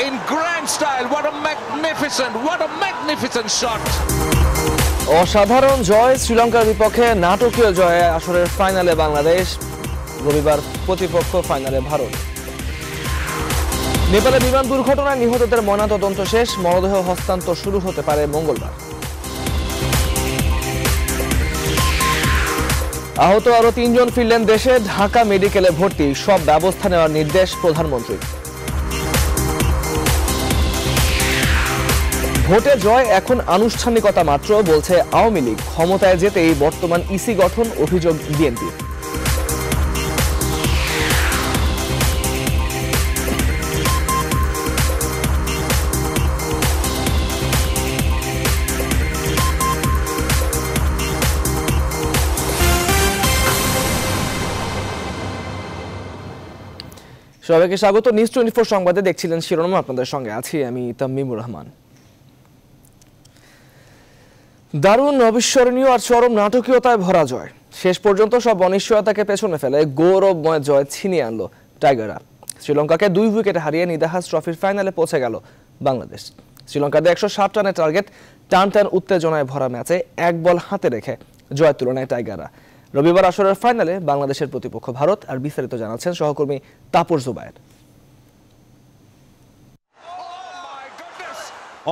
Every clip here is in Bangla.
in grand style. What a magnificent, what a magnificent shot. অসাধারণ জয় শ্রীলঙ্কার বিপক্ষে নাটকীয় জয়ে আসরের ফাইনালে বাংলাদেশ রবিবার প্রতিপক্ষ ফাইনালে ভারত নেপালে বিমান দুর্ঘটনায় নিহতদের ময়নাতদন্ত শেষ মরদেহ হস্তান্তর শুরু হতে পারে মঙ্গলবার আহত আরও তিনজন ফিরলেন দেশে ঢাকা মেডিকেলে ভর্তি সব ব্যবস্থা নেওয়ার নির্দেশ প্রধানমন্ত্রী ভোটে জয় এখন আনুষ্ঠানিকতা মাত্র বলছে আওয়ামী লীগ ক্ষমতায় যেতে এই বর্তমান ইসি গঠন অভিযোগ বিএনপি সবাইকে স্বাগত নিউজ টোয়েন্টি ফোর সংবাদে দেখছিলেন শিরোনাম আপনাদের সঙ্গে আছি আমি তাম্মিমুর রহমান দারুণ অবিস্মরণীয় আর চরম নাটকীয়তায় ভরা জয় শেষ পর্যন্ত সব অনিশ্চয়তাকে পেছনে ফেলে গৌরবময় জয় ছিনিয়ে আনলো টাইগাররা শ্রীলঙ্কাকে দুই উইকেটে হারিয়ে নিদাহাস ট্রফির ফাইনালে পৌঁছে গেল বাংলাদেশ শ্রীলঙ্কাতে একশো ষাট রানের টার্গেট টান টান উত্তেজনায় ভরা ম্যাচে এক বল হাতে রেখে জয় তুলনায় টাইগাররা রবিবার আসরের ফাইনালে বাংলাদেশের প্রতিপক্ষ ভারত আর বিস্তারিত জানাচ্ছেন সহকর্মী তাপর জুবায়ের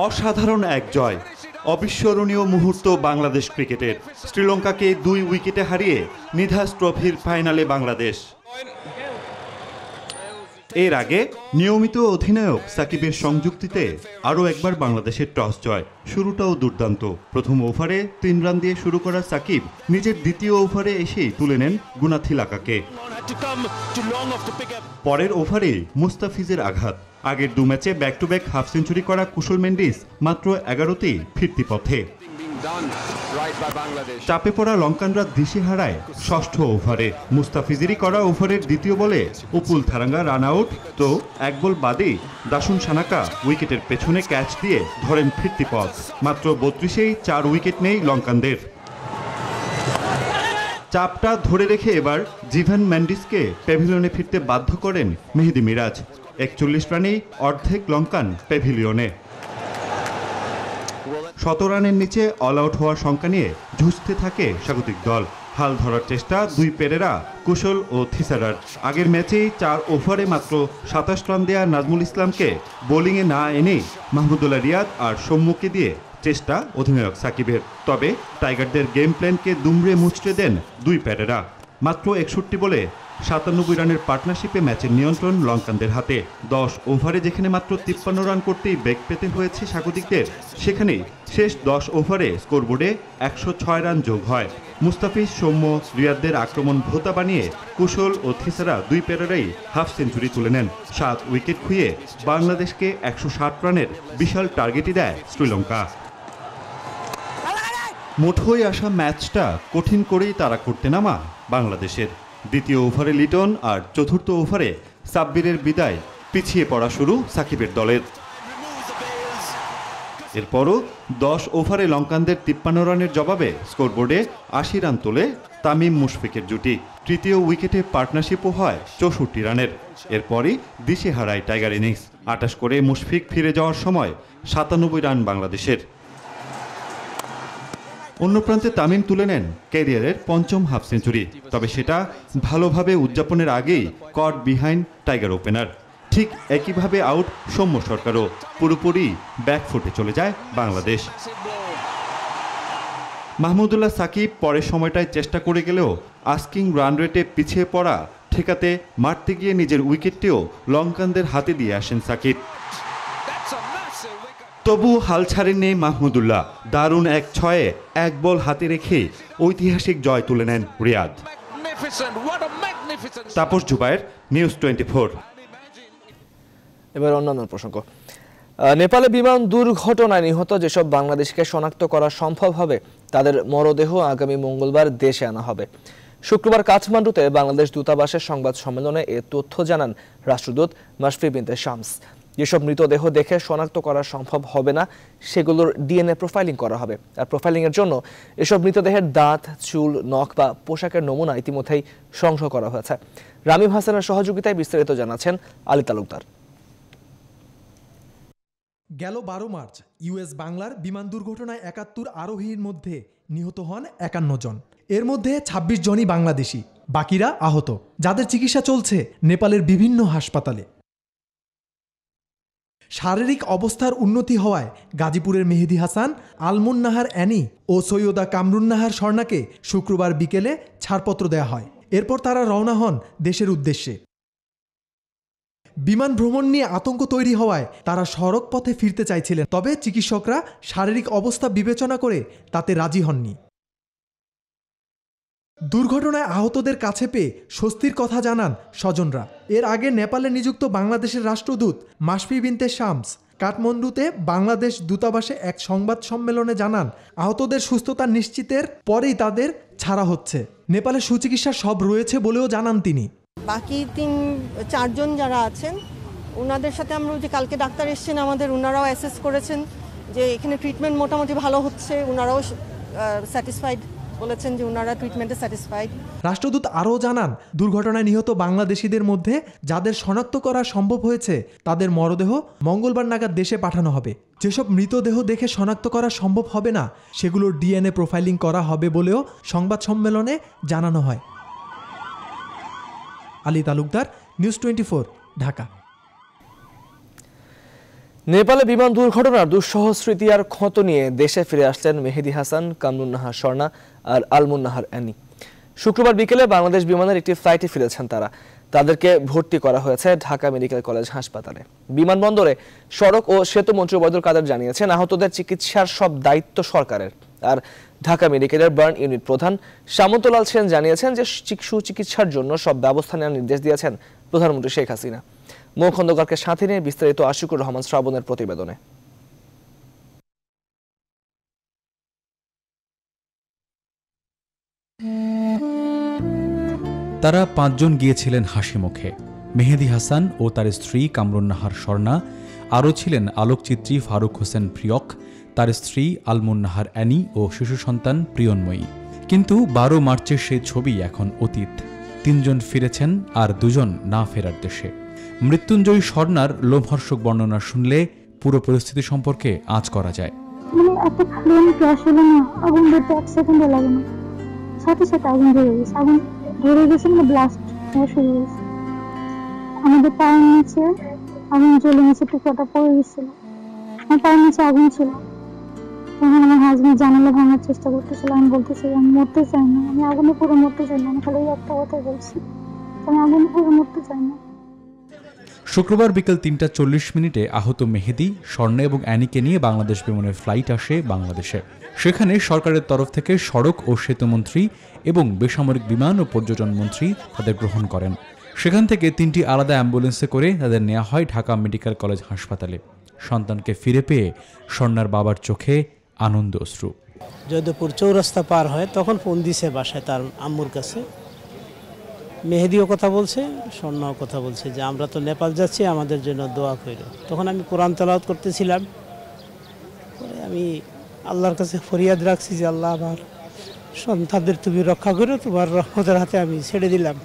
অসাধারণ এক জয় অবিস্মরণীয় মুহূর্ত বাংলাদেশ ক্রিকেটের শ্রীলঙ্কাকে দুই উইকেটে হারিয়ে নিধাস ট্রফির ফাইনালে বাংলাদেশ এর আগে নিয়মিত অধিনায়ক সাকিবের সংযুক্তিতে আরও একবার বাংলাদেশের টস জয় শুরুটাও দুর্দান্ত প্রথম ওভারে তিন রান দিয়ে শুরু করা সাকিব নিজের দ্বিতীয় ওভারে এসেই তুলে নেন গুনাথিলাকাকে পরের ওভারে মুস্তাফিজের আঘাত আগের দু ম্যাচে back to back half century করা কুশল মেন্ডিস মাত্র এগারোতেই ফিরতি পথে চাপে পড়া লঙ্কানরা দিশে হারায় ষষ্ঠ ওভারে মুস্তাফিজিরি করা ওভারের দ্বিতীয় বলে উপুল থারাঙ্গা রান আউট তো এক বল বাদেই দাসুন সানাকা উইকেটের পেছনে ক্যাচ দিয়ে ধরেন ফিরতি পথ মাত্র বত্রিশেই চার উইকেট নেই লঙ্কানদের চাপটা ধরে রেখে এবার জিভেন ম্যান্ডিসকে প্যাভিলনে ফিরতে বাধ্য করেন মেহেদি মিরাজ একচল্লিশ রানে অর্ধেক লঙ্কান প্যাভিলিয়নে শত রানের নিচে অল আউট হওয়ার শঙ্কা নিয়ে ঝুঁজতে থাকে স্বাগতিক দল হাল ধরার চেষ্টা দুই পেরেরা কুশল ও থিসারার আগের ম্যাচেই চার ওভারে মাত্র সাতাশ রান দেয়া নাজমুল ইসলামকে বোলিংয়ে না এনে মাহমুদুল্লাহ রিয়াদ আর সম্মুখে দিয়ে চেষ্টা অধিনায়ক সাকিবের তবে টাইগারদের গেম প্ল্যানকে দুমড়ে মুচড়ে দেন দুই প্যারেরা মাত্র একষট্টি বলে সাতানব্বই রানের পার্টনারশিপে ম্যাচের নিয়ন্ত্রণ লঙ্কানদের হাতে দশ ওভারে যেখানে মাত্র তিপ্পান্ন রান করতেই বেগ পেতে হয়েছে স্বাগতিকদের সেখানেই শেষ দশ ওভারে স্কোরবোর্ডে একশো ছয় রান যোগ হয় মুস্তাফিজ সৌম্য রিয়াদদের আক্রমণ ভোতা বানিয়ে কুশল ও থিসারা দুই পেরারাই হাফ সেঞ্চুরি তুলে নেন সাত উইকেট খুঁয়ে বাংলাদেশকে একশো ষাট রানের বিশাল টার্গেটই দেয় শ্রীলঙ্কা হয়ে আসা ম্যাচটা কঠিন করেই তারা করতে নামা বাংলাদেশের দ্বিতীয় ওভারে লিটন আর চতুর্থ ওভারে সাব্বিরের বিদায় পিছিয়ে পড়া শুরু সাকিবের দলের এরপরও দশ ওভারে লঙ্কানদের তিপ্পান্ন রানের জবাবে স্কোরবোর্ডে আশি রান তোলে তামিম মুশফিকের জুটি তৃতীয় উইকেটে পার্টনারশিপও হয় চৌষট্টি রানের এরপরই দিশে হারায় টাইগার ইনিংস আটাশ করে মুশফিক ফিরে যাওয়ার সময় সাতানব্বই রান বাংলাদেশের অন্য প্রান্তে তামিম তুলে নেন ক্যারিয়ারের পঞ্চম হাফ সেঞ্চুরি তবে সেটা ভালোভাবে উদযাপনের আগেই কট বিহাইন্ড টাইগার ওপেনার ঠিক একইভাবে আউট সৌম্য সরকারও পুরোপুরি ব্যাকফুটে চলে যায় বাংলাদেশ মাহমুদুল্লাহ সাকিব পরের সময়টায় চেষ্টা করে গেলেও আস্কিং রান রেটে পিছিয়ে পড়া ঠেকাতে মারতে গিয়ে নিজের উইকেটটিও লঙ্কানদের হাতে দিয়ে আসেন সাকিব তবু হাল ছাড়েননি মাহমুদুল্লাহ দারুণ এক ছয়ে এক বল হাতে রেখে ঐতিহাসিক জয় তুলে নেন Riyad Tapas Jubayer news twenty four এবার অন্যান্য প্রসঙ্গ নেপালে বিমান দুর্ঘটনায় নিহত যেসব বাংলাদেশকে শনাক্ত করা সম্ভব হবে তাদের মরদেহ আগামী মঙ্গলবার দেশে আনা হবে শুক্রবার কাঠমান্ডুতে বাংলাদেশ দূতাবাসের সংবাদ সম্মেলনে এ তথ্য জানান রাষ্ট্রদূত মাসফি বিনতে শামস যেসব মৃতদেহ দেখে শনাক্ত করা সম্ভব হবে না সেগুলোর ডিএনএ প্রোফাইলিং করা হবে আর প্রোফাইলিংয়ের জন্য এসব মৃতদেহের দাঁত চুল নখ বা পোশাকের নমুনা ইতিমধ্যেই সংগ্রহ করা হয়েছে রামিম হাসানের সহযোগিতায় বিস্তারিত জানাচ্ছেন আলী তালুকদার গেল বারো মার্চ ইউএস বাংলার বিমান দুর্ঘটনায় একাত্তর আরোহীর মধ্যে নিহত হন একান্ন জন এর মধ্যে ২৬ জনই বাংলাদেশি বাকিরা আহত যাদের চিকিৎসা চলছে নেপালের বিভিন্ন হাসপাতালে শারীরিক অবস্থার উন্নতি হওয়ায় গাজীপুরের মেহেদি হাসান আলমুন নাহার অ্যানি ও সৈয়দা কামরুন নাহার স্বর্ণাকে শুক্রবার বিকেলে ছাড়পত্র দেয়া হয় এরপর তারা রওনা হন দেশের উদ্দেশ্যে বিমান ভ্রমণ নিয়ে আতঙ্ক তৈরি হওয়ায় তারা সড়ক পথে ফিরতে চাইছিলেন তবে চিকিৎসকরা শারীরিক অবস্থা বিবেচনা করে তাতে রাজি হননি দুর্ঘটনায় আহতদের কাছে পেয়ে স্বস্তির কথা জানান স্বজনরা এর আগে নেপালে নিযুক্ত বাংলাদেশের রাষ্ট্রদূত মাসফি বিনতে শামস কাঠমান্ডুতে বাংলাদেশ দূতাবাসে এক সংবাদ সম্মেলনে জানান আহতদের সুস্থতা নিশ্চিতের পরেই তাদের ছাড়া হচ্ছে নেপালে সুচিকিৎসা সব রয়েছে বলেও জানান তিনি বাকি তিন চারজন যারা আছেন ওনাদের সাথে আমরা যে কালকে ডাক্তার এসছেন আমাদের ওনারাও অ্যাসেস করেছেন যে এখানে ট্রিটমেন্ট মোটামুটি ভালো হচ্ছে ওনারাও স্যাটিসফাইড বলেছেন যে ওনারা ট্রিটমেন্টে স্যাটিসফাইড রাষ্ট্রদূত আরও জানান দুর্ঘটনায় নিহত বাংলাদেশিদের মধ্যে যাদের শনাক্ত করা সম্ভব হয়েছে তাদের মরদেহ মঙ্গলবার নাগাদ দেশে পাঠানো হবে যেসব মৃতদেহ দেখে শনাক্ত করা সম্ভব হবে না সেগুলোর ডিএনএ প্রোফাইলিং করা হবে বলেও সংবাদ সম্মেলনে জানানো হয় আলী তালুকদার নিউজ টোয়েন্টি ঢাকা নেপালে বিমান দুর্ঘটনার দুঃসহ স্মৃতি আর ক্ষত নিয়ে দেশে ফিরে আসলেন মেহেদি হাসান কামরুন্নাহা নাহা স্বর্ণা আর আলমুন্নাহার অ্যানি শুক্রবার বিকেলে বাংলাদেশ বিমানের একটি ফ্লাইটে ফিরেছেন তারা তাদেরকে ভর্তি করা হয়েছে ঢাকা মেডিকেল কলেজ হাসপাতালে বিমানবন্দরে সড়ক ও সেতু মন্ত্রী ওবায়দুল কাদের জানিয়েছেন আহতদের চিকিৎসার সব দায়িত্ব সরকারের আর ঢাকা মেডিকেলের বার্ন ইউনিট প্রধান সামন্তলাল সেন জানিয়েছেন যে সুচিকিৎসার জন্য সব ব্যবস্থা নেওয়ার নির্দেশ দিয়েছেন প্রধানমন্ত্রী শেখ হাসিনা মৌ খন্দকারকে সাথে নিয়ে বিস্তারিত আশিকুর রহমান শ্রাবণের প্রতিবেদনে তারা পাঁচজন গিয়েছিলেন হাসি মুখে মেহেদি হাসান ও তার স্ত্রী কামরুন্নাহার স্বর্ণা আরও ছিলেন আলোকচিত্রী ফারুক হোসেন প্রিয়ক তার স্ত্রী আলমুন্নাহার অ্যানি ও শিশু সন্তান প্রিয়ন্ময়ী কিন্তু বারো মার্চের সেই ছবি এখন অতীত তিনজন ফিরেছেন আর দুজন না ফেরার দেশে মৃত্যুঞ্জয়ী স্বর্ণার লোমহর্ষক বর্ণনা শুনলে পুরো পরিস্থিতি সম্পর্কে আজ করা যায় মানে একটা প্লেন ক্র্যাশ হলো না আগুন ধরতে এক সেকেন্ডও লাগে না সাথে সাথে আগুন ধরে গেছে আগুন ধরে গেছে মানে ব্লাস্ট হ্যাঁ শুরু হয়েছে আমাদের পায়ের নিচে আগুন জ্বলে নিচে টুকরোটা পড়ে গেছিল আমার পায়ের নিচে আগুন ছিল তখন আমার হাজব্যান্ড জানালা ভাঙার চেষ্টা করতেছিল আমি বলতেছিলাম আমি মরতে চাই না আমি আগুনে পুরো মরতে চাই না আমি খালি একটা কথা বলছি আমি আগুনে পুরো মরতে চাই না শুক্রবার বিকেল তিনটা চল্লিশ মিনিটে আহত মেহেদি স্বর্ণে এবং অ্যানিকে নিয়ে বাংলাদেশ বিমানের ফ্লাইট আসে বাংলাদেশে সেখানে সরকারের তরফ থেকে সড়ক ও সেতুমন্ত্রী এবং বেসামরিক বিমান ও পর্যটন মন্ত্রী তাদের গ্রহণ করেন সেখান থেকে তিনটি আলাদা অ্যাম্বুলেন্সে করে তাদের নেওয়া হয় ঢাকা মেডিকেল কলেজ হাসপাতালে সন্তানকে ফিরে পেয়ে স্বর্ণার বাবার চোখে আনন্দ অশ্রু যদুপুর চৌরাস্তা পার হয় তখন ফোন দিছে বাসায় তার আম্মুর কাছে মেহেদিও কথা বলছে স্বর্ণ কথা বলছে যে আমরা তো নেপাল যাচ্ছি আমাদের জন্য দোয়া করি তখন আমি কোরআন তালাওয়াত করতেছিলাম পরে আমি আল্লাহর কাছে ফরিয়াদ রাখছি যে আল্লাহ আমার সন্তানদের তুমি রক্ষা করো তোমার রহমতের হাতে আমি ছেড়ে দিলাম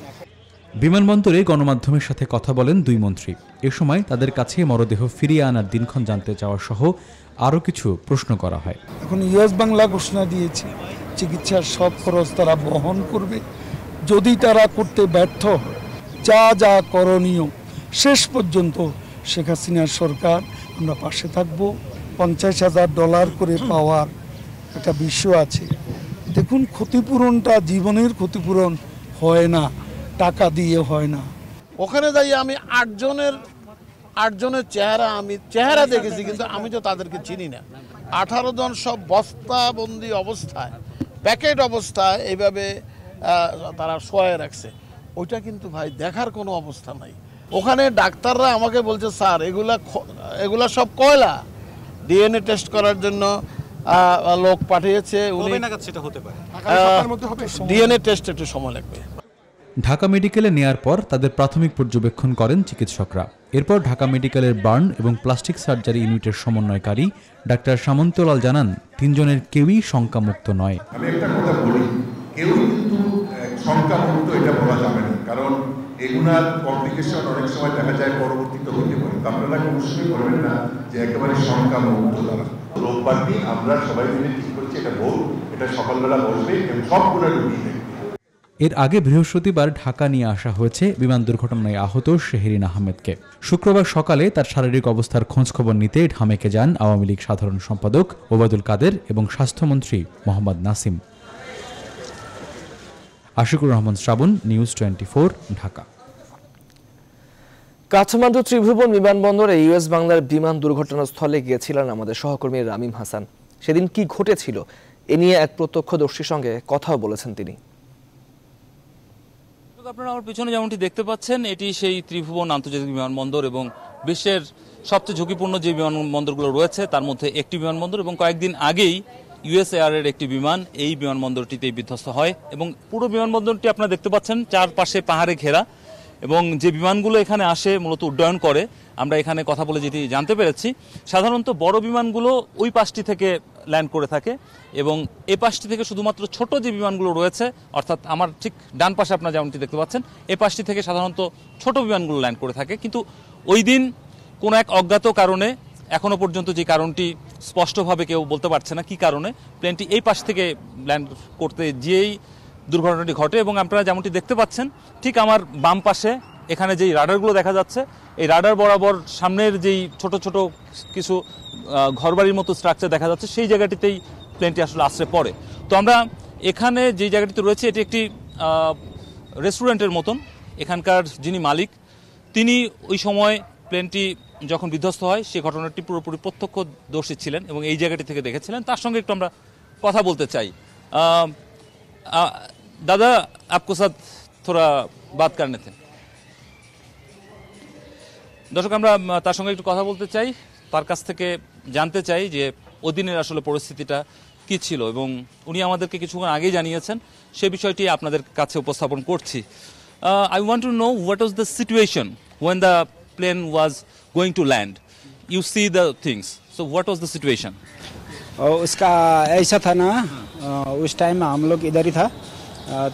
বিমানবন্দরে গণমাধ্যমের সাথে কথা বলেন দুই মন্ত্রী এ সময় তাদের কাছে মরদেহ ফিরিয়ে আনার দিনক্ষণ জানতে চাওয়া সহ আরও কিছু প্রশ্ন করা হয় এখন ইয়েস বাংলা ঘোষণা দিয়েছে চিকিৎসার সব খরচ তারা বহন করবে যদি তারা করতে ব্যর্থ হয় যা যা করণীয় শেষ পর্যন্ত শেখ হাসিনার সরকার আমরা পাশে থাকব পঞ্চাশ হাজার ডলার করে পাওয়ার একটা বিশ্ব আছে দেখুন ক্ষতিপূরণটা জীবনের ক্ষতিপূরণ হয় না টাকা দিয়ে হয় না ওখানে যাই আমি আটজনের আটজনের চেহারা আমি চেহারা দেখেছি কিন্তু আমি তো তাদেরকে চিনি না আঠারো জন সব বস্তাবন্দি অবস্থায় প্যাকেট অবস্থায় এইভাবে তারা সোয়ায় রাখছে ওইটা কিন্তু ভাই দেখার কোনো অবস্থা নাই ওখানে ডাক্তাররা আমাকে বলছে স্যার এগুলা এগুলা সব কয়লা ডিএনএ টেস্ট করার জন্য লোক পাঠিয়েছে ডিএনএ টেস্ট একটু সময় লাগবে ঢাকা মেডিকেলে নেয়ার পর তাদের প্রাথমিক পর্যবেক্ষণ করেন চিকিৎসকরা এরপর ঢাকা মেডিকেলের বার্ন এবং প্লাস্টিক সার্জারি ইউনিটের সমন্বয়কারী ডাক্তার সামন্তলাল জানান তিনজনের কেউই শঙ্কামুক্ত নয় আমি একটা কথা বলি কেউ শঙ্কামুক্ত এটা বলা যাবে না কারণ এগুলার কমপ্লিকেশন অনেক সময় দেখা যায় পরবর্তীতে হইতে পারে আপনারা অবশ্যই করবেন না যে একেবারে শঙ্কামুক্ত তারা রোববার দিন আমরা সবাই মিলে ঠিক করছি এটা ভোর এটা সকালবেলা বসবে এবং সবগুলো রুগী এর আগে বৃহস্পতিবার ঢাকা নিয়ে আসা হয়েছে বিমান দুর্ঘটনায় আহত শেহরিন আহমেদকে শুক্রবার সকালে তার শারীরিক অবস্থার খোঁজ খবর নিতে ঢামেকে যান আওয়ামী লীগ সাধারণ সম্পাদক ওবায়দুল কাদের এবং স্বাস্থ্যমন্ত্রী মোহাম্মদ নাসিম আশিকুর রহমান শ্রাবণ নিউজ টোয়েন্টি ঢাকা কাঠমান্ডু ত্রিভুবন বিমানবন্দরে ইউএস বাংলার বিমান দুর্ঘটনাস্থলে গিয়েছিলেন আমাদের সহকর্মী রামিম হাসান সেদিন কি ঘটেছিল এ নিয়ে এক প্রত্যক্ষদর্শীর সঙ্গে কথাও বলেছেন তিনি আপনারা আমার পিছনে যেমনটি দেখতে পাচ্ছেন এটি সেই ত্রিভুবন আন্তর্জাতিক বিমানবন্দর এবং বিশ্বের সবচেয়ে ঝুঁকিপূর্ণ যে বিমানবন্দরগুলো রয়েছে তার মধ্যে একটি বিমানবন্দর এবং কয়েকদিন আগেই ইউএস এয়ারের একটি বিমান এই বিমানবন্দরটিতে বিধ্বস্ত হয় এবং পুরো বিমানবন্দরটি আপনারা দেখতে পাচ্ছেন চারপাশে পাহাড়ে ঘেরা এবং যে বিমানগুলো এখানে আসে মূলত উড্ডয়ন করে আমরা এখানে কথা বলে যেটি জানতে পেরেছি সাধারণত বড় বিমানগুলো ওই পাশটি থেকে ল্যান্ড করে থাকে এবং এ পাশটি থেকে শুধুমাত্র ছোট যে বিমানগুলো রয়েছে অর্থাৎ আমার ঠিক ডান পাশে আপনারা যেমনটি দেখতে পাচ্ছেন এ পাশটি থেকে সাধারণত ছোট বিমানগুলো ল্যান্ড করে থাকে কিন্তু ওই দিন কোনো এক অজ্ঞাত কারণে এখনও পর্যন্ত যে কারণটি স্পষ্টভাবে কেউ বলতে পারছে না কি কারণে প্লেনটি এই পাশ থেকে ল্যান্ড করতে যেই দুর্ঘটনাটি ঘটে এবং আপনারা যেমনটি দেখতে পাচ্ছেন ঠিক আমার বাম পাশে এখানে যেই রাডারগুলো দেখা যাচ্ছে এই রাডার বরাবর সামনের যেই ছোট ছোট কিছু ঘরবাড়ির মতো স্ট্রাকচার দেখা যাচ্ছে সেই জায়গাটিতেই প্লেনটি আসলে আশ্রে পড়ে তো আমরা এখানে যেই জায়গাটিতে রয়েছে এটি একটি রেস্টুরেন্টের মতন এখানকার যিনি মালিক তিনি ওই সময় প্লেনটি যখন বিধ্বস্ত হয় সে ঘটনাটি পুরোপুরি প্রত্যক্ষদর্শী ছিলেন এবং এই জায়গাটি থেকে দেখেছিলেন তার সঙ্গে একটু আমরা কথা বলতে চাই দাদা আপকো সাথ থোড়া বাদ কারণে দর্শক আমরা তার সঙ্গে একটু কথা বলতে চাই তার কাছ থেকে জানতে চাই যে অধীনের আসলে পরিস্থিতিটা কি ছিল এবং উনি আমাদেরকে কিছুক্ষণ আগেই জানিয়েছেন সে বিষয়টি আপনাদের কাছে উপস্থাপন করছি I want to know what was the situation when the plane was going to land. You see the things. So what was the situation? उसका ऐसा था ना उस टाइम में हम लोग इधर ही था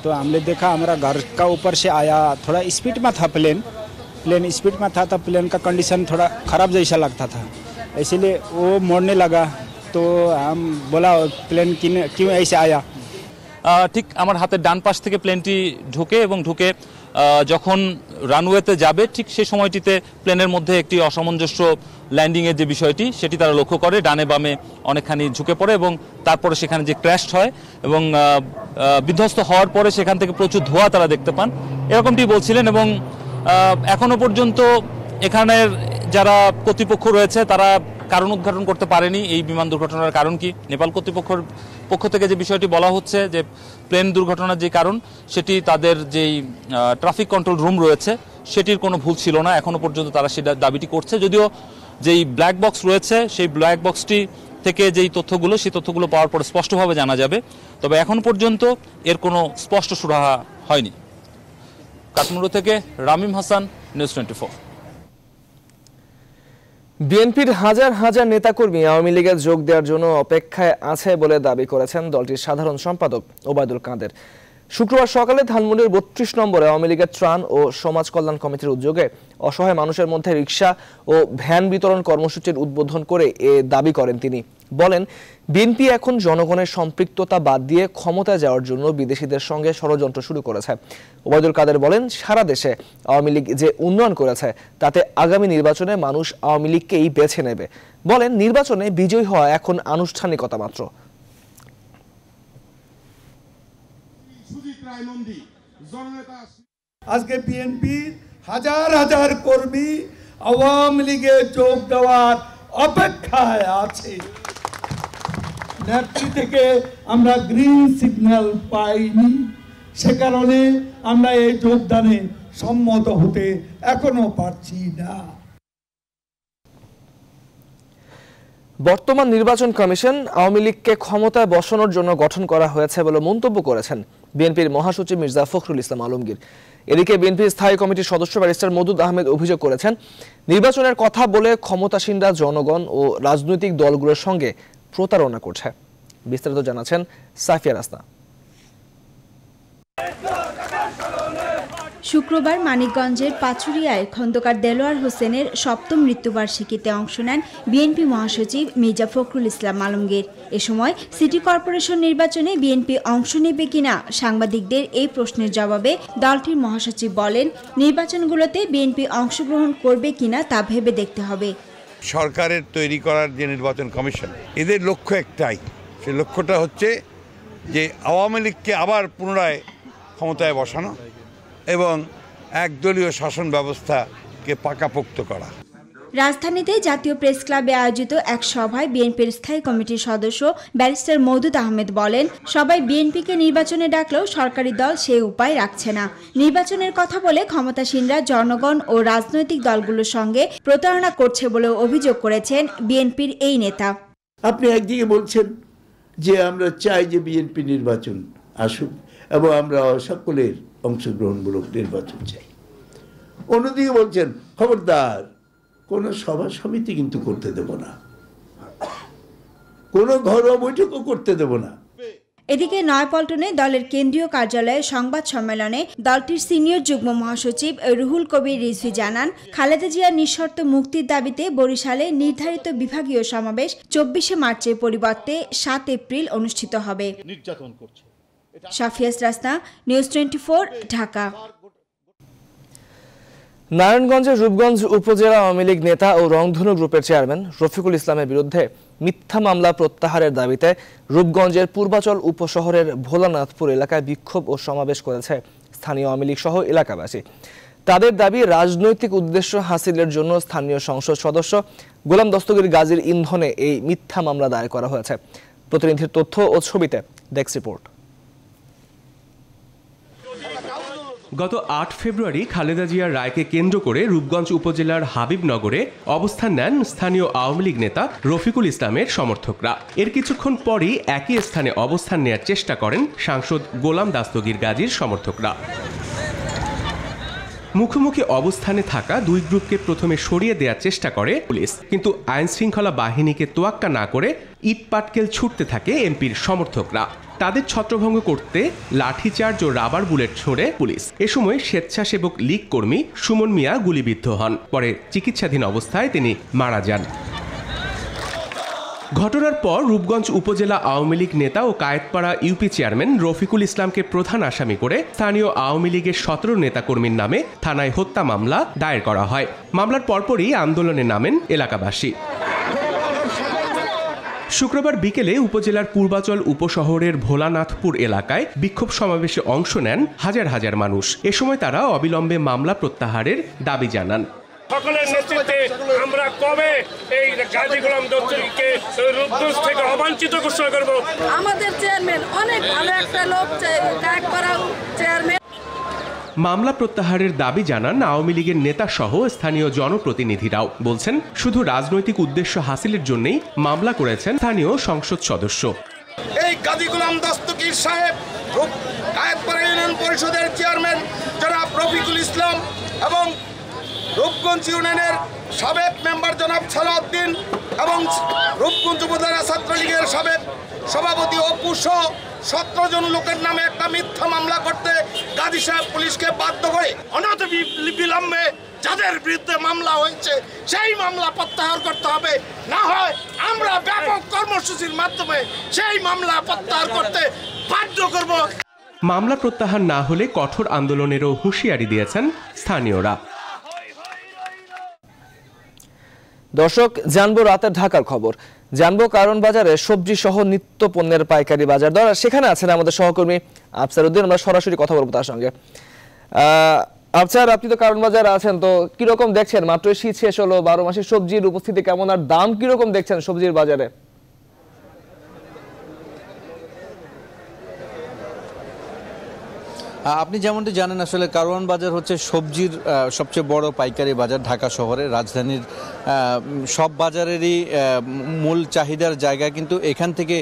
तो हमने देखा हमारा घर का ऊपर से आया थोड़ा स्पीड में था प्लेन प्लेन स्पीड में था तो प्लेन का कंडीशन थोड़ा ख़राब जैसा लगता था इसीलिए वो मोड़ने लगा तो हम बोला प्लेन क्यों ऐसे आया ठीक हमारे हाथ डान पास পাশ प्लेन टी ढुके এবং ঢুকে যখন রানওয়েতে যাবে ঠিক সেই সময়টিতে প্লেনের মধ্যে একটি অসামঞ্জস্য ল্যান্ডিংয়ের যে বিষয়টি সেটি তারা লক্ষ্য করে ডানে বামে অনেকখানি ঝুঁকে পড়ে এবং তারপরে সেখানে যে ক্র্যাশ হয় এবং বিধ্বস্ত হওয়ার পরে সেখান থেকে প্রচুর ধোঁয়া তারা দেখতে পান এরকমটি বলছিলেন এবং এখনও পর্যন্ত এখানের যারা কর্তৃপক্ষ রয়েছে তারা কারণ উদ্ঘাটন করতে পারেনি এই বিমান দুর্ঘটনার কারণ কি নেপাল কর্তৃপক্ষের পক্ষ থেকে যে বিষয়টি বলা হচ্ছে যে প্লেন দুর্ঘটনার যে কারণ সেটি তাদের যেই ট্রাফিক কন্ট্রোল রুম রয়েছে সেটির কোনো ভুল ছিল না এখনও পর্যন্ত তারা সেটা দাবিটি করছে যদিও যেই ব্ল্যাক বক্স রয়েছে সেই ব্ল্যাক বক্সটি থেকে যেই তথ্যগুলো সেই তথ্যগুলো পাওয়ার পরে স্পষ্টভাবে জানা যাবে তবে এখন পর্যন্ত এর কোনো স্পষ্ট সুরাহা হয়নি কাঠমান্ডু থেকে রামিম হাসান নিউজ টোয়েন্টি বিএনপির হাজার হাজার নেতাকর্মী আওয়ামী লীগে যোগ দেওয়ার জন্য অপেক্ষায় আছে বলে দাবি করেছেন দলটির সাধারণ সম্পাদক ওবায়দুল কাদের শুক্রবার সকালে ধানমন্ডির বত্রিশ নম্বরে আওয়ামী লীগের ত্রাণ ও সমাজ কল্যাণ কমিটির উদ্যোগে অসহায় মানুষের মধ্যে রিক্সা ও ভ্যান বিতরণ কর্মসূচির উদ্বোধন করে এ দাবি করেন তিনি বলেন বিএনপি এখন জনগণের সম্পৃক্ততা বাদ দিয়ে ক্ষমতা যাওয়ার জন্য বিদেশিদের সঙ্গে ষড়যন্ত্র শুরু করেছে ওবায়দুল কাদের বলেন সারা দেশে আওয়ামী লীগ যে উন্নয়ন করেছে তাতে আগামী নির্বাচনে মানুষ আওয়ামী লীগকেই বেছে নেবে বলেন নির্বাচনে বিজয়ী হওয়া এখন আনুষ্ঠানিকতা মাত্র আজকে বিএনপি হাজার হাজার কর্মী আওয়ামী লীগে যোগ দেওয়ার অপেক্ষায় আছে নেত্রী থেকে আমরা গ্রিন সিগন্যাল পাইনি সে কারণে আমরা এই যোগদানে সম্মত হতে এখনো পারছি না বর্তমান নির্বাচন কমিশন আওয়ামী লীগকে ক্ষমতায় বসানোর জন্য গঠন করা হয়েছে বলে মন্তব্য করেছেন বিএনপির মহাসচিব মির্জা ফখরুল ইসলাম আলমগীর এদিকে বিএনপির স্থায়ী কমিটির সদস্য ব্যারিস্টার মদুদ আহমেদ অভিযোগ করেছেন নির্বাচনের কথা বলে ক্ষমতাসীনরা জনগণ ও রাজনৈতিক দলগুলোর সঙ্গে প্রতারণা করছে বিস্তারিত জানাচ্ছেন সাফিয়া রাস্তা শুক্রবার মানিকগঞ্জের পাচুরিয়ায় খন্দকার দেলোয়ার হোসেনের সপ্তম মৃত্যুবার্ষিকীতে অংশ নেন বিএনপি মহাসচিব মির্জা ফখরুল ইসলাম আলমগীর এ সময় সিটি কর্পোরেশন নির্বাচনে বিএনপি অংশ নেবে কিনা সাংবাদিকদের এই প্রশ্নের জবাবে দলটির মহাসচিব বলেন নির্বাচনগুলোতে বিএনপি অংশগ্রহণ করবে কিনা তা ভেবে দেখতে হবে সরকারের তৈরি করার যে নির্বাচন কমিশন এদের লক্ষ্য একটাই সে লক্ষ্যটা হচ্ছে যে আওয়ামী লীগকে আবার পুনরায় ক্ষমতায় বসানো এবং একদলীয় শাসন ব্যবস্থাকে পাকাপোক্ত করা রাজধানীতে জাতীয় প্রেস ক্লাবে আয়োজিত এক সভায় বিএনপির স্থায়ী কমিটির সদস্য ব্যারিস্টার মৌদুদ আহমেদ বলেন সবাই বিএনপিকে নির্বাচনে ডাকলেও সরকারি দল সেই উপায় রাখছে না নির্বাচনের কথা বলে ক্ষমতাসীনরা জনগণ ও রাজনৈতিক দলগুলোর সঙ্গে প্রতারণা করছে বলেও অভিযোগ করেছেন বিএনপির এই নেতা আপনি একদিকে বলছেন যে আমরা চাই যে বিএনপি নির্বাচন আসুক এবং আমরা সকলের অংশগ্রহণমূলক নির্বাচন চাই অন্যদিকে বলছেন খবরদার কোনো সভা সমিতি কিন্তু করতে দেব না কোনো ঘরোয়া বৈঠকও করতে দেব না এদিকে নয়াপল্টনে দলের কেন্দ্রীয় কার্যালয়ে সংবাদ সম্মেলনে দলটির সিনিয়র যুগ্ম মহাসচিব রুহুল কবির রিজভি জানান খালেদা জিয়ার নিঃশর্ত মুক্তির দাবিতে বরিশালে নির্ধারিত বিভাগীয় সমাবেশ চব্বিশে মার্চের পরিবর্তে সাত এপ্রিল অনুষ্ঠিত হবে নির্যাতন করছে সাফিয়াস রাস্তা নিউজ টোয়েন্টি ঢাকা নারায়ণগঞ্জের রূপগঞ্জ উপজেলা আওয়ামী লীগ নেতা ও রংধনু গ্রুপের চেয়ারম্যান রফিকুল ইসলামের বিরুদ্ধে মিথ্যা মামলা প্রত্যাহারের দাবিতে রূপগঞ্জের পূর্বাচল উপশহরের ভোলানাথপুর এলাকায় বিক্ষোভ ও সমাবেশ করেছে স্থানীয় আওয়ামী লীগ সহ এলাকাবাসী তাদের দাবি রাজনৈতিক উদ্দেশ্য হাসিলের জন্য স্থানীয় সংসদ সদস্য গোলাম দস্তগির গাজীর ইন্ধনে এই মিথ্যা মামলা দায়ের করা হয়েছে প্রতিনিধির তথ্য ও ছবিতে ডেস্ক রিপোর্ট গত আট ফেব্রুয়ারি খালেদা জিয়ার রায়কে কেন্দ্র করে রূপগঞ্জ উপজেলার হাবিবনগরে অবস্থান নেন স্থানীয় আওয়ামী লীগ নেতা রফিকুল ইসলামের সমর্থকরা এর কিছুক্ষণ পরই একই স্থানে অবস্থান নেয়ার চেষ্টা করেন সাংসদ গোলাম দাস্তগীর গাজীর সমর্থকরা মুখোমুখি অবস্থানে থাকা দুই গ্রুপকে প্রথমে সরিয়ে দেওয়ার চেষ্টা করে পুলিশ কিন্তু আইনশৃঙ্খলা বাহিনীকে তোয়াক্কা না করে ইট পাটকেল ছুটতে থাকে এমপির সমর্থকরা তাদের ছত্রভঙ্গ করতে লাঠিচার্জ ও রাবার বুলেট ছোড়ে পুলিশ এ সময় স্বেচ্ছাসেবক লীগ কর্মী সুমন মিয়া গুলিবিদ্ধ হন পরে চিকিৎসাধীন অবস্থায় তিনি মারা যান ঘটনার পর রূপগঞ্জ উপজেলা আওয়ামী লীগ নেতা ও কায়েতপাড়া ইউপি চেয়ারম্যান রফিকুল ইসলামকে প্রধান আসামি করে স্থানীয় আওয়ামী লীগের সতেরো নেতাকর্মীর নামে থানায় হত্যা মামলা দায়ের করা হয় মামলার পরপরই আন্দোলনে নামেন এলাকাবাসী শুক্রবার বিকেলে উপজেলার পূর্বাচল উপশহরের ভোলানাথপুর এলাকায় বিক্ষোভ সমাবেশে অংশ নেন হাজার হাজার মানুষ এ সময় তারা অবিলম্বে মামলা প্রত্যাহারের দাবি জানান সকলের নেতৃত্বে আমরা কবে এই গাজী গোলাম দত্তকে রুদ্রুস থেকে অবাঞ্ছিত ঘোষণা করব আমাদের চেয়ারম্যান অনেক ভালো একটা লোক করা চেয়ারম্যান মামলা প্রত্যাহারের দাবি জানান আওয়ামী লীগের নেতাসহ স্থানীয় জনপ্রতিনিধিরাও বলছেন শুধু রাজনৈতিক উদ্দেশ্য হাসিলের জন্যই মামলা করেছেন স্থানীয় সংসদ সদস্য এই কাজী গোলাম দস্তকির সাহেব ইউনিয়ন পরিষদের চেয়ারম্যান জনাব রফিকুল ইসলাম এবং রূপগঞ্জ ইউনিয়নের সাবেক মেম্বার জনাব সালাউদ্দিন এবং রূপগঞ্জ উপজেলা ছাত্রলীগের সাবেক সভাপতি অপুষ সতেরো জন লোকের নামে একটা মিথ্যা মামলা করতে গাজী সাহেব পুলিশকে বাধ্য করে অনাথ বিলম্বে যাদের বিরুদ্ধে মামলা হয়েছে সেই মামলা প্রত্যাহার করতে হবে না হয় আমরা ব্যাপক কর্মসূচির মাধ্যমে সেই মামলা প্রত্যাহার করতে বাধ্য করব মামলা প্রত্যাহার না হলে কঠোর আন্দোলনেরও হুঁশিয়ারি দিয়েছেন স্থানীয়রা দর্শক জানবো রাতের ঢাকার খবর জানবো কারণ বাজারে সবজি সহ নিত্য পণ্যের পাইকারি বাজার দর সেখানে আছেন আমাদের সহকর্মী আফসার উদ্দিন আমরা সরাসরি কথা বলবো তার সঙ্গে আফসার আপনি তো কারণ বাজার আছেন তো কিরকম দেখছেন মাত্র শীত শেষ হলো বারো মাসে সবজির উপস্থিতি কেমন আর দাম কিরকম দেখছেন সবজির বাজারে আপনি যেমনটি জানেন আসলে কারওয়ান বাজার হচ্ছে সবজির সবচেয়ে বড় পাইকারি বাজার ঢাকা শহরে রাজধানীর সব বাজারেরই মূল চাহিদার জায়গা কিন্তু এখান থেকে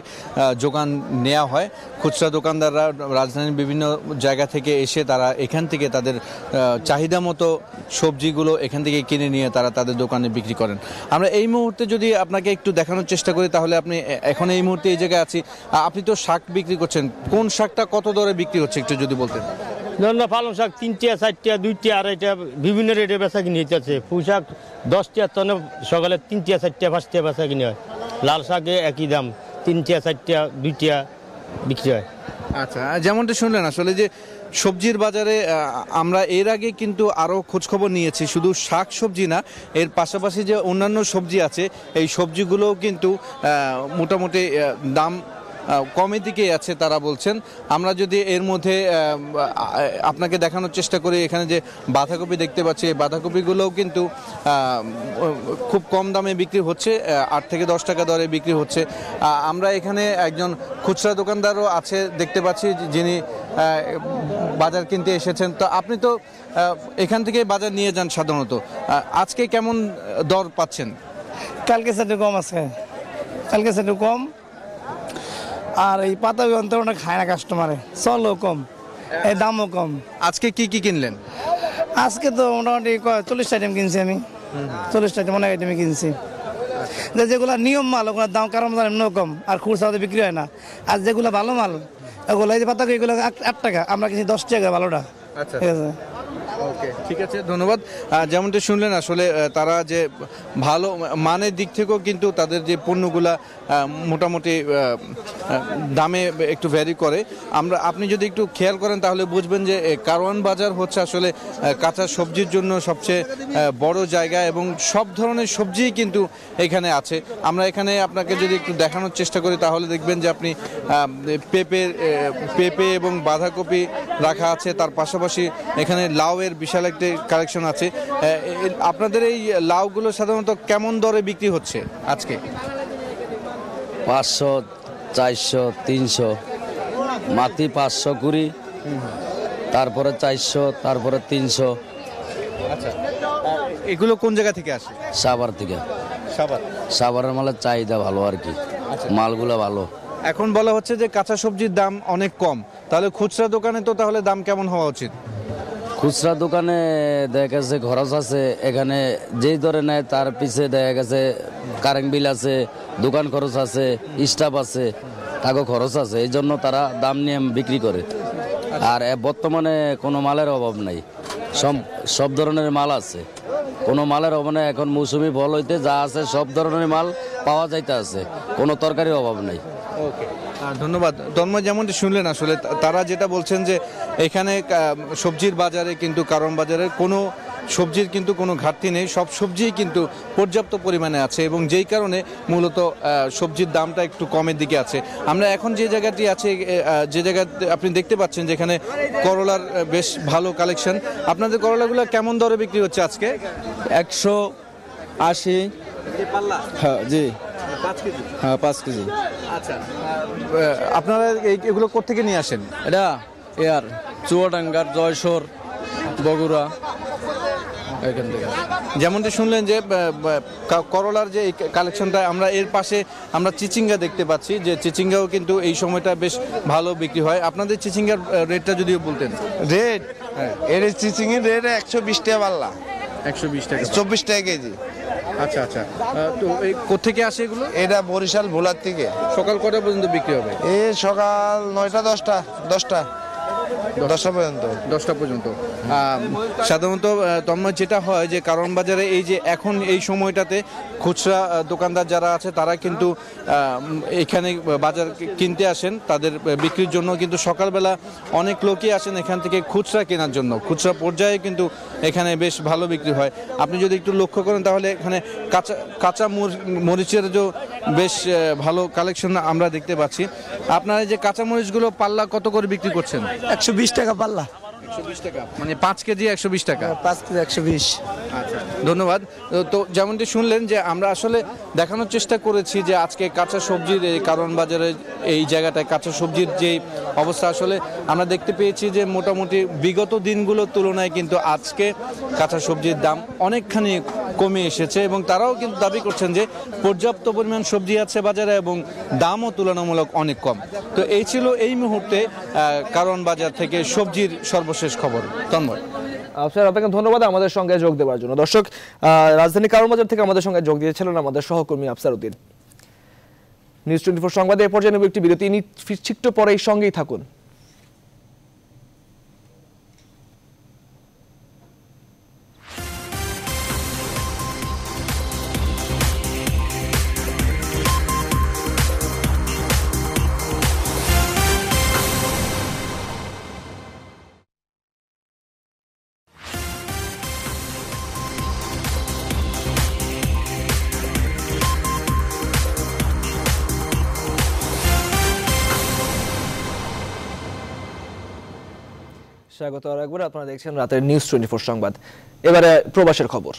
যোগান নেওয়া হয় খুচরা দোকানদাররা রাজধানীর বিভিন্ন জায়গা থেকে এসে তারা এখান থেকে তাদের চাহিদা মতো সবজিগুলো এখান থেকে কিনে নিয়ে তারা তাদের দোকানে বিক্রি করেন আমরা এই মুহূর্তে যদি আপনাকে একটু দেখানোর চেষ্টা করি তাহলে আপনি এখন এই মুহূর্তে এই জায়গায় আছি আপনি তো শাক বিক্রি করছেন কোন শাকটা কত দরে বিক্রি হচ্ছে একটু যদি বলতেন ধরুন পালং শাক তিনটিয়া চারটিয়া দুইটিয়া আড়াইটা বিভিন্ন রেটে বেচা কিনে হইতেছে পুঁই শাক দশটিয়া টনে সকালে তিনটিয়া চারটিয়া পাঁচটিয়া বাসা কিনে হয় লাল শাকে একই দাম তিনটিয়া চারটিয়া দুইটিয়া বিক্রি হয় আচ্ছা যেমনটা শুনলেন আসলে যে সবজির বাজারে আমরা এর আগে কিন্তু আরও খোঁজখবর নিয়েছি শুধু শাক সবজি না এর পাশাপাশি যে অন্যান্য সবজি আছে এই সবজিগুলোও কিন্তু মোটামুটি দাম কমের দিকেই আছে তারা বলছেন আমরা যদি এর মধ্যে আপনাকে দেখানোর চেষ্টা করি এখানে যে বাঁধাকপি দেখতে পাচ্ছি এই বাঁধাকপিগুলোও কিন্তু খুব কম দামে বিক্রি হচ্ছে আট থেকে দশ টাকা দরে বিক্রি হচ্ছে আমরা এখানে একজন খুচরা দোকানদারও আছে দেখতে পাচ্ছি যিনি বাজার কিনতে এসেছেন তো আপনি তো এখান থেকে বাজার নিয়ে যান সাধারণত আজকে কেমন দর পাচ্ছেন কালকে সেটা কম আছে কালকে সেটা কম আর এই পাতা অনেক খায় না কাস্টমারে চলও কম এই দামও কম আজকে কি কি কিনলেন আজকে তো মোটামুটি চল্লিশ আইটেম কিনছি আমি চল্লিশ আইটেম অনেক আইটেমই কিনছি যেগুলো নিয়ম মাল ওগুলোর দাম কারণ মতো এমন কম আর খুচরাতে বিক্রি হয় না আর যেগুলো ভালো মাল ওগুলো এই যে পাতা এগুলো আট টাকা আমরা কিনছি দশ টাকা ভালোটা আচ্ছা। ঠিক আছে ওকে ঠিক আছে ধন্যবাদ যেমনটা শুনলেন আসলে তারা যে ভালো মানের দিক থেকেও কিন্তু তাদের যে পণ্যগুলা মোটামুটি দামে একটু ভ্যারি করে আমরা আপনি যদি একটু খেয়াল করেন তাহলে বুঝবেন যে কারওয়ান বাজার হচ্ছে আসলে কাঁচা সবজির জন্য সবচেয়ে বড় জায়গা এবং সব ধরনের সবজিই কিন্তু এখানে আছে আমরা এখানে আপনাকে যদি একটু দেখানোর চেষ্টা করি তাহলে দেখবেন যে আপনি পেঁপে পেঁপে এবং বাঁধাকপি রাখা আছে তার পাশাপাশি এখানে লাউয়ের বিশাল একটি কালেকশন আছে আপনাদের এই লাউগুলো সাধারণত কেমন দরে বিক্রি হচ্ছে আজকে পাঁচশো চারশো তিনশো মাটি পাঁচশো কুড়ি তারপরে চারশো তারপরে তিনশো আচ্ছা, এগুলো কোন জায়গা থেকে আসে সাভার থেকে সাভার সাভারের মালের চাহিদা ভালো আর কি আচ্ছা। মালগুলো ভালো এখন বলা হচ্ছে যে কাঁচা সবজির দাম অনেক কম তাহলে খুচরা দোকানে তো তাহলে দাম কেমন হওয়া উচিত খুচরা দোকানে দেখা গেছে খরচ আছে এখানে যেই ধরে নেয় তার পিছে দেখা গেছে কারেন্ট বিল আছে দোকান খরচ আছে স্টাফ আছে তাকে খরচ আছে এই জন্য তারা দাম নিয়ে বিক্রি করে আর বর্তমানে কোনো মালের অভাব নাই সব সব ধরনের মাল আছে কোনো মালের অভাব নেই এখন মৌসুমি ফল হইতে যা আছে সব ধরনের মাল পাওয়া যাইতে আছে কোনো তরকারির অভাব নেই ওকে ধন্যবাদ তন্ময় যেমনটি শুনলেন আসলে তারা যেটা বলছেন যে এখানে সবজির বাজারে কিন্তু কারণ বাজারের কোনো সবজির কিন্তু কোনো ঘাটতি নেই সব সবজিই কিন্তু পর্যাপ্ত পরিমাণে আছে এবং যেই কারণে মূলত সবজির দামটা একটু কমের দিকে আছে আমরা এখন যে জায়গাটি আছে যে জায়গা আপনি দেখতে পাচ্ছেন যেখানে করলার বেশ ভালো কালেকশন আপনাদের করলাগুলো কেমন দরে বিক্রি হচ্ছে আজকে একশো আশি হ্যাঁ জি হ্যাঁ পাঁচ কেজি আচ্ছা আপনারা এগুলো কোথেকে নিয়ে আসেন এটা এয়ার চুয়াডাঙ্গার জয়সর বগুড়া এখান থেকে যেমনটি শুনলেন যে করলার যে কালেকশনটা আমরা এর পাশে আমরা চিচিঙ্গা দেখতে পাচ্ছি যে চিচিঙ্গাও কিন্তু এই সময়টা বেশ ভালো বিক্রি হয় আপনাদের চিচিঙ্গার রেটটা যদিও বলতেন রেট হ্যাঁ। এর চিচিঙ্গের রেট একশো বিশ টাকা পাল্লা একশো বিশ টাকা চব্বিশ টাকা কেজি আচ্ছা আচ্ছা তো এই কোথেকে আসে এগুলো এটা বরিশাল ভোলার থেকে সকাল কটা পর্যন্ত বিক্রি হবে এ সকাল নয়টা দশটা দশটা দশটা পর্যন্ত দশটা পর্যন্ত সাধারণত তোমার যেটা হয় যে কারণ বাজারে এই যে এখন এই সময়টাতে খুচরা দোকানদার যারা আছে তারা কিন্তু এখানে বাজার কিনতে আসেন তাদের বিক্রির জন্য কিন্তু সকালবেলা অনেক লোকই আসেন এখান থেকে খুচরা কেনার জন্য খুচরা পর্যায়ে কিন্তু এখানে বেশ ভালো বিক্রি হয় আপনি যদি একটু লক্ষ্য করেন তাহলে এখানে কাঁচা কাঁচা মরিচের যে বেশ ভালো কালেকশন আমরা দেখতে পাচ্ছি আপনারা যে কাঁচা মরিচগুলো পাল্লা কত করে বিক্রি করছেন একশো টাকা পাল্লা মানে পাঁচ কেজি একশো বিশ টাকা হ্যাঁ, পাঁচ কেজি একশো বিশ আচ্ছা ধন্যবাদ তো যেমনটি শুনলেন যে আমরা আসলে দেখানোর চেষ্টা করেছি যে আজকে কাঁচা সবজির এই কারণ বাজারে এই জায়গাটায় কাঁচা সবজির যে অবস্থা আসলে আমরা দেখতে পেয়েছি যে মোটামুটি বিগত দিনগুলোর তুলনায় কিন্তু আজকে কাঁচা সবজির দাম অনেকখানি কমে এসেছে এবং তারাও কিন্তু দাবি করছেন যে পর্যাপ্ত পরিমাণ সবজি আছে বাজারে এবং দামও তুলনামূলক অনেক কম তো এই ছিল এই মুহূর্তে কারণ বাজার থেকে সবজির সর্ব সর্বশেষ খবর তন্ময় স্যার আপনাকে ধন্যবাদ আমাদের সঙ্গে যোগ দেওয়ার জন্য দর্শক রাজধানী কারণবাজার থেকে আমাদের সঙ্গে যোগ দিয়েছিলেন আমাদের সহকর্মী Afsar Uddin news twenty four সংবাদে এ পর্যায়ে একটি বিরতি পরে পরেই সঙ্গেই থাকুন স্বাগত আর একবার আপনারা দেখছেন রাতের নিউজ টোয়েন্টি ফোর সংবাদ এবারে প্রবাসের খবর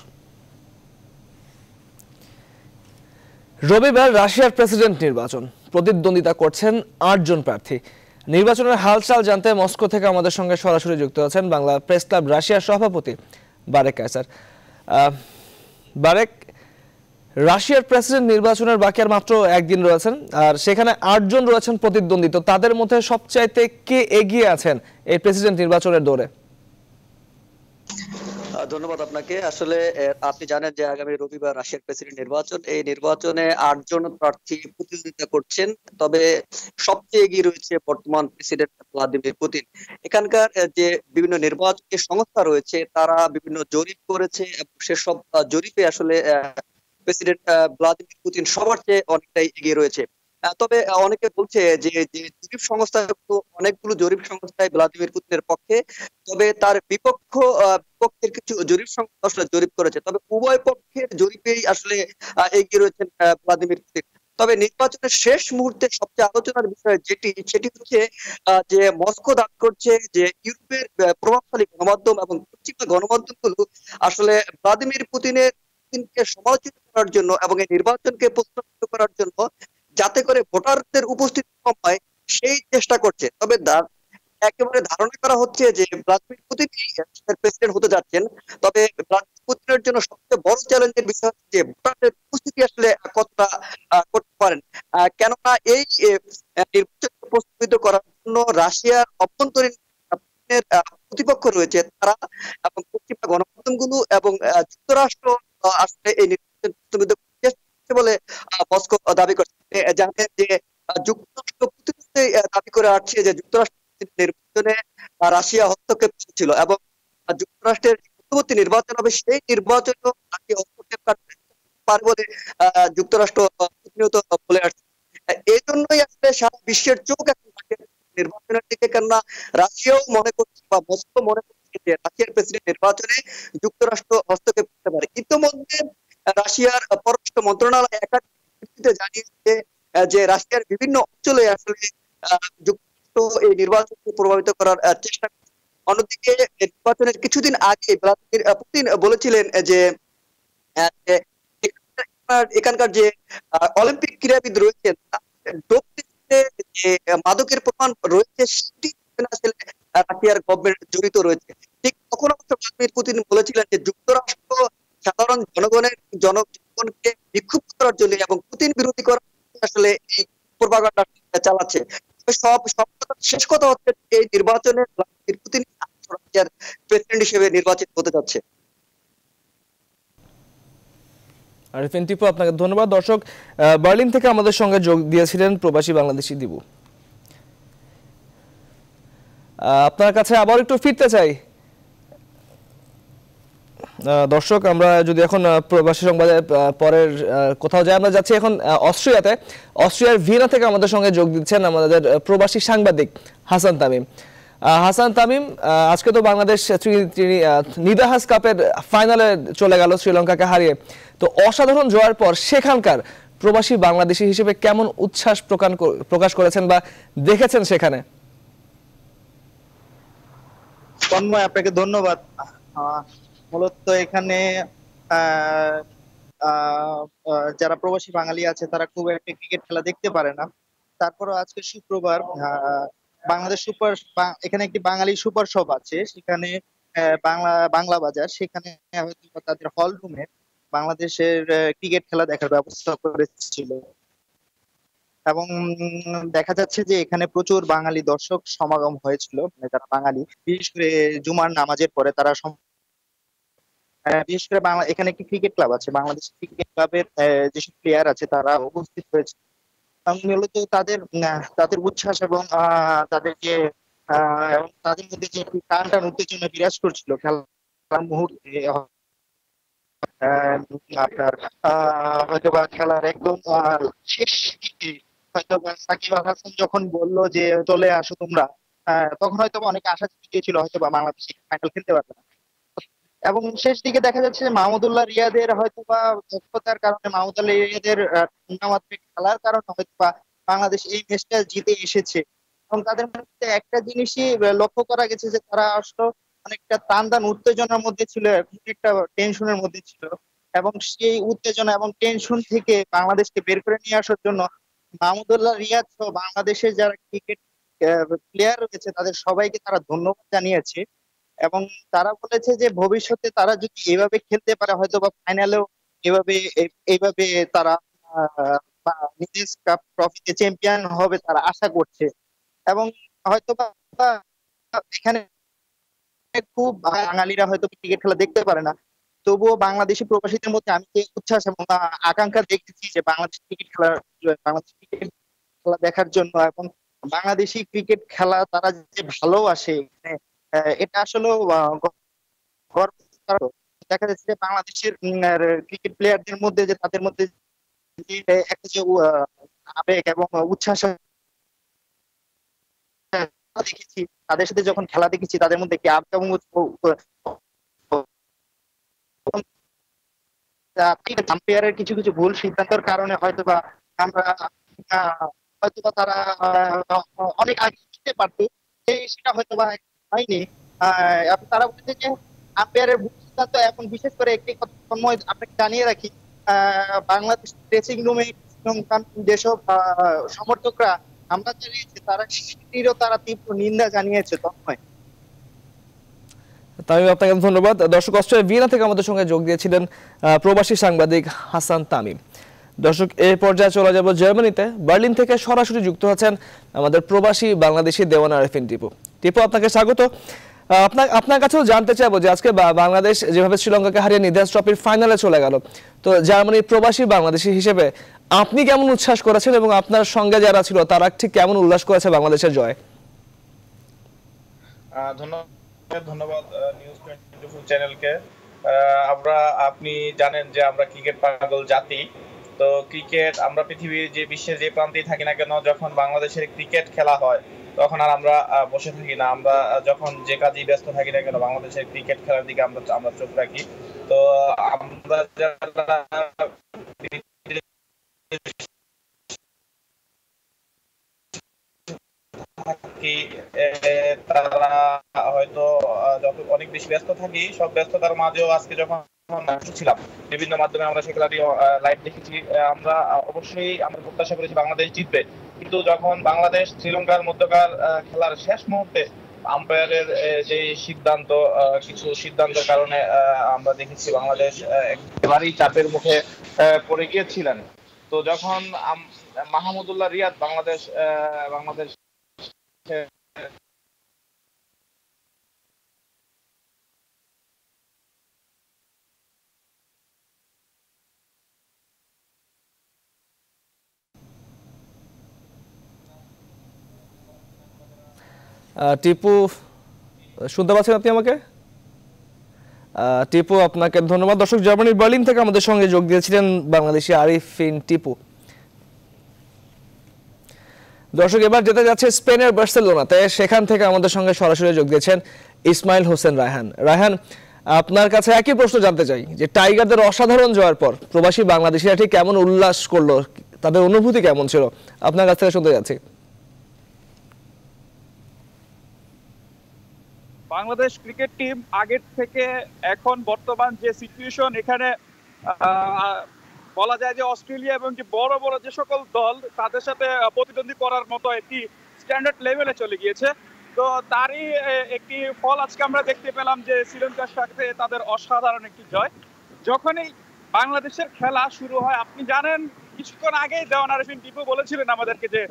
রবিবার রাশিয়ার প্রেসিডেন্ট নির্বাচন প্রতিদ্বন্দ্বিতা করছেন আটজন প্রার্থী নির্বাচনের হালচাল জানতে মস্কো থেকে আমাদের সঙ্গে সরাসরি যুক্ত আছেন বাংলা প্রেস ক্লাব রাশিয়ার সভাপতি বারেক কায়সার বারেক রাশিয়ার প্রেসিডেন্ট নির্বাচনের বাকি আর মাত্র একদিন রয়েছেন আর সেখানে আটজন রয়েছেন প্রতিদ্বন্দ্বী তো তাদের মধ্যে সবচাইতে কে এগিয়ে আছেন এই প্রেসিডেন্ট নির্বাচনের দৌড়ে ধন্যবাদ আপনাকে আসলে আপনি জানেন যে আগামী রবিবার রাশিয়ার প্রেসিডেন্ট নির্বাচন এই নির্বাচনে আটজন প্রার্থী প্রতিদ্বন্দ্বিতা করছেন তবে সবচেয়ে এগিয়ে রয়েছে বর্তমান প্রেসিডেন্ট ভ্লাদিমির পুতিন এখানকার যে বিভিন্ন নির্বাচনী সংস্থা রয়েছে তারা বিভিন্ন জরিপ করেছে এবং সেসব জরিপে আসলে প্রেসিডেন্ট ভ্লাদিমির পুতিন সবার চেয়ে অনেকটাই এগিয়ে রয়েছে তবে অনেকে বলছে যে জরিপ সংস্থা অনেকগুলো জরিপ সংস্থায় ভ্লাদিমির পুতিনের পক্ষে তবে তার বিপক্ষ পক্ষের কিছু জরিপ সংস্থা আসলে জরিপ করেছে তবে উভয় পক্ষের জরিপেই আসলে এগিয়ে রয়েছেন ভ্লাদিমির পুতিন তবে নির্বাচনের শেষ মুহূর্তে সবচেয়ে আলোচনার বিষয় যেটি সেটি হচ্ছে যে মস্কো দাবি করছে যে ইউরোপের প্রভাবশালী গণমাধ্যম এবং পশ্চিমা গণমাধ্যমগুলো আসলে ভ্লাদিমির পুতিনের নির্বাচনকে সমালোচিত করার জন্য এবং এই নির্বাচনকে প্রশ্নিত করার জন্য যাতে করে ভোটারদের উপস্থিতি কম হয় সেই চেষ্টা করছে তবে একেবারে ধারণা করা হচ্ছে যে ভ্লাদিমির পুতিন প্রেসিডেন্ট হতে যাচ্ছেন তবে ভ্লাদিমির পুতিনের জন্য সবচেয়ে বড় চ্যালেঞ্জের বিষয় হচ্ছে যে ভোটারদের উপস্থিতি আসলে কতটা করতে পারেন কেননা এই নির্বাচন প্রস্তুত করার জন্য রাশিয়ার অভ্যন্তরীণ প্রতিপক্ষ রয়েছে তারা এবং পশ্চিমা গণমাধ্যমগুলো এবং যুক্তরাষ্ট্র আসলে এই নির্বাচন বলে মস্কো দাবি করছে জানেন যে যুক্তরাষ্ট্র দাবি করে আসছে যে যুক্তরাষ্ট্র নির্বাচনে রাশিয়া হস্তক্ষেপ ছিল এবং যুক্তরাষ্ট্রের পরবর্তী নির্বাচন হবে সেই নির্বাচন রাশিয়া হস্তক্ষেপ পারে বলে যুক্তরাষ্ট্র প্রতিনিয়ত বলে আসছে এই জন্যই আসলে সারা বিশ্বের চোখ এখন নির্বাচনের দিকে কেননা রাশিয়াও মনে করছে বা মস্কো মনে করছে যে রাশিয়ার প্রেসিডেন্ট নির্বাচনে যুক্তরাষ্ট্র হস্তক্ষেপ করতে পারে ইতিমধ্যে রাশিয়ার পররাষ্ট্র মন্ত্রণালয় একাধিক জানিয়েছে যে রাশিয়ার বিভিন্ন অঞ্চলে আসলে যুক্তরাষ্ট্র এই নির্বাচনকে প্রভাবিত করার চেষ্টা অন্যদিকে নির্বাচনের কিছুদিন আগে ভ্লাদিমির পুতিন বলেছিলেন যে এখানকার যে অলিম্পিক ক্রীড়াবিদ রয়েছেন যে মাদকের প্রমাণ রয়েছে সেটি রাশিয়ার গভর্নমেন্ট জড়িত রয়েছে তখন অবশ্য ভ্লাদিমির পুতিন বলেছিলেন যে যুক্তরাষ্ট্র সাধারণ জনগণের জনগণকে বিক্ষুব্ধ করার জন্য এবং পুতিন বিরোধী করার আসলে এই প্রভাগাটা চালাচ্ছে সব সব শেষ কথা হচ্ছে এই নির্বাচনে ভ্লাদিমির পুতিন রাশিয়ার প্রেসিডেন্ট হিসেবে নির্বাচিত হতে যাচ্ছে আরিফিন টিপু আপনাকে ধন্যবাদ দর্শক বার্লিন থেকে আমাদের সঙ্গে যোগ দিয়েছিলেন প্রবাসী বাংলাদেশি দিবু আপনার কাছে আবার একটু ফিরতে চাই দর্শক আমরা যদি এখন প্রবাসী সংবাদে পরের কোথাও যাই আমরা যাচ্ছি এখন অস্ট্রিয়াতে অস্ট্রিয়ার ভিয়েনা থেকে আমাদের সঙ্গে যোগ দিচ্ছেন আমাদের প্রবাসী সাংবাদিক হাসান তামিম হাসান তামিম আজকে তো বাংলাদেশ তিনি নিদাহাস কাপের ফাইনালে চলে গেল শ্রীলঙ্কাকে হারিয়ে তো অসাধারণ জয়ের পর সেখানকার প্রবাসী বাংলাদেশি হিসেবে কেমন উচ্ছ্বাস প্রকাশ করেছেন বা দেখেছেন সেখানে তন্ময় আপনাকে ধন্যবাদ মূলত এখানে যারা প্রবাসী বাঙালি আছে তারা খুব একটা ক্রিকেট খেলা দেখতে পারে না তারপরও আজকে শুক্রবার বাংলাদেশ সুপার এখানে একটি বাঙালি সুপার শপ আছে সেখানে বাংলা বাংলা বাজার সেখানে তাদের হল রুমে বাংলাদেশের ক্রিকেট খেলা দেখার ব্যবস্থা করেছিল এবং দেখা যাচ্ছে যে এখানে প্রচুর বাঙালি দর্শক সমাগম হয়েছিল মানে যারা বাঙালি বিশেষ করে জুমার নামাজের পরে তারা বিশেষ করে বাংলা এখানে একটি ক্রিকেট ক্লাব আছে বাংলাদেশ ক্রিকেট ক্লাবের যেসব প্লেয়ার আছে তারা উপস্থিত হয়েছে মূলত তাদের তাদের উচ্ছ্বাস এবং তাদের যে এবং তাদের মধ্যে যে টান টান উত্তেজনা বিরাজ করছিল খেলার মুহূর্তে আপনার হয়তো বা খেলার একদম শেষ দিকে হয়তো সাকিব আল হাসান যখন বললো যে চলে আসো তোমরা তখন হয়তো অনেকে আশা ছিল হয়তো বা বাংলাদেশ ফাইনাল খেলতে পারবে না এবং শেষ দিকে দেখা যাচ্ছে যে মাহমুদুল্লাহ রিয়াদের হয়তো বা দক্ষতার কারণে মাহমুদুল্লাহ রিয়াদের টুর্নামেন্ট খেলার কারণে হয়তো বা বাংলাদেশ এই ম্যাচটা জিতে এসেছে এবং তাদের মধ্যে একটা জিনিসই লক্ষ্য করা গেছে যে তারা আসলে অনেকটা তান্দান উত্তেজনার মধ্যে ছিল একটা টেনশনের মধ্যে ছিল এবং সেই উত্তেজনা এবং টেনশন থেকে বাংলাদেশকে বের করে নিয়ে আসার জন্য মাহমুদুল্লাহ রিয়াদ সহ বাংলাদেশের যারা ক্রিকেট প্লেয়ার রয়েছে তাদের সবাইকে তারা ধন্যবাদ জানিয়েছে এবং তারা বলেছে যে ভবিষ্যতে তারা যদি এভাবে খেলতে পারে হয়তো বা ফাইনালেও এভাবে এইভাবে তারা নিজের কাপ ট্রফিতে চ্যাম্পিয়ন হবে তারা আশা করছে এবং হয়তো বা এখানে খুব বাঙালিরা হয়তো ক্রিকেট খেলা দেখতে পারে না তবুও বাংলাদেশি প্রবাসীদের মধ্যে আমি যে উচ্ছ্বাস এবং আকাঙ্ক্ষা দেখেছি যে বাংলাদেশ ক্রিকেট খেলা বাংলাদেশ ক্রিকেট খেলা দেখার জন্য এবং বাংলাদেশি ক্রিকেট খেলা তারা যে ভালোবাসে এখানে এটা আসলে দেখা যাচ্ছে যে বাংলাদেশের ক্রিকেট প্লেয়ারদের মধ্যে যে তাদের মধ্যে একটা যে আবেগ এবং উচ্ছ্বাস দেখেছি তাদের সাথে যখন খেলা দেখেছি তাদের মধ্যে কি আবেগ এবং আম্পায়ারের কিছু কিছু ভুল সিদ্ধান্তের কারণে হয়তোবা আমরা হয়তোবা তারা অনেক আগে জিতে পারতো সেটা হয়তোবা হয়নি তারা বলছে যে আম্পায়ারের ভুল সিদ্ধান্ত এখন বিশেষ করে একটি কথা সময় আপনাকে জানিয়ে রাখি বাংলাদেশ ড্রেসিং রুমে যেসব সমর্থকরা আমরা জানিয়েছি তারা সেটিরও তারা তীব্র নিন্দা জানিয়েছে তখন তামিম আপনাকে ধন্যবাদ দর্শক অস্ট্রেলিয়া ভিয়েনা থেকে আমাদের সঙ্গে যোগ দিয়েছিলেন প্রবাসী সাংবাদিক হাসান তামিম দর্শক এ পর্যায়ে চলে যাব জার্মানিতে বার্লিন থেকে সরাসরি যুক্ত আছেন আমাদের প্রবাসী বাংলাদেশি দেওয়ান আরফিন টিপু টিপু আপনাকে স্বাগত আপনার আপনার কাছেও জানতে চাইবো যে আজকে বাংলাদেশ যেভাবে শ্রীলঙ্কাকে হারিয়ে নিদাস ট্রফির ফাইনালে চলে গেল তো জার্মানির প্রবাসী বাংলাদেশি হিসেবে আপনি কেমন উচ্ছ্বাস করেছেন এবং আপনার সঙ্গে যারা ছিল তারা ঠিক কেমন উল্লাস করেছে বাংলাদেশের জয় ধন্যবাদ ধন্যবাদ নিউজ চ্যানেলকে আমরা আপনি জানেন যে আমরা ক্রিকেট পাগল জাতি তো ক্রিকেট আমরা পৃথিবীর যে বিশ্বের যে প্রান্তেই থাকি না কেন যখন বাংলাদেশের ক্রিকেট খেলা হয় তখন আর আমরা বসে থাকি না আমরা যখন যে কাজেই ব্যস্ত থাকি না কেন বাংলাদেশের ক্রিকেট খেলার দিকে আমরা আমরা চোখ রাখি তো আমরা থাকি তারা হয়তো যত অনেক বেশি ব্যস্ত থাকি সব ব্যস্ততার মাঝেও আজকে যখন ছিলাম বিভিন্ন মাধ্যমে আমরা সে খেলাটি লাইভ দেখেছি আমরা অবশ্যই আমরা প্রত্যাশা করেছি বাংলাদেশ জিতবে কিন্তু যখন বাংলাদেশ শ্রীলঙ্কার মধ্যকার খেলার শেষ মুহূর্তে আম্পায়ারের যে সিদ্ধান্ত কিছু সিদ্ধান্তের কারণে আমরা দেখেছি বাংলাদেশ একেবারেই চাপের মুখে পড়ে গিয়েছিলেন তো যখন মাহমুদুল্লাহ রিয়াদ বাংলাদেশ বাংলাদেশ টিপু শুনতে পাচ্ছেন আপনি আমাকে টিপু আপনাকে ধন্যবাদ দর্শক জার্মানির বার্লিন থেকে আমাদের সঙ্গে যোগ দিয়েছিলেন বাংলাদেশি আরিফিন টিপু দর্শক এবার যেতে যাচ্ছে স্পেনের বার্সেলোনাতে সেখান থেকে আমাদের সঙ্গে সরাসরি যোগ দিয়েছেন ইসমাইল হোসেন রায়হান রায়হান আপনার কাছে একই প্রশ্ন জানতে চাই যে টাইগারদের অসাধারণ জয়ের পর প্রবাসী বাংলাদেশিরা ঠিক কেমন উল্লাস করলো তাদের অনুভূতি কেমন ছিল আপনার কাছ থেকে শুনতে যাচ্ছি বাংলাদেশ ক্রিকেট টিম আগের থেকে এখন বর্তমান যে সিচুয়েশন এখানে বলা যায় যে অস্ট্রেলিয়া এবং যে বড় বড় যে সকল দল তাদের সাথে প্রতিদ্বন্দ্বী করার মতো একটি স্ট্যান্ডার্ড লেভেলে চলে গিয়েছে তো তারই একটি ফল আজকে আমরা দেখতে পেলাম যে শ্রীলঙ্কার সাথে তাদের অসাধারণ একটি জয় যখনই বাংলাদেশের খেলা শুরু হয় আপনি জানেন কিছুক্ষণ আগেই দেওয়ান আরফিন টিপু বলেছিলেন আমাদেরকে যে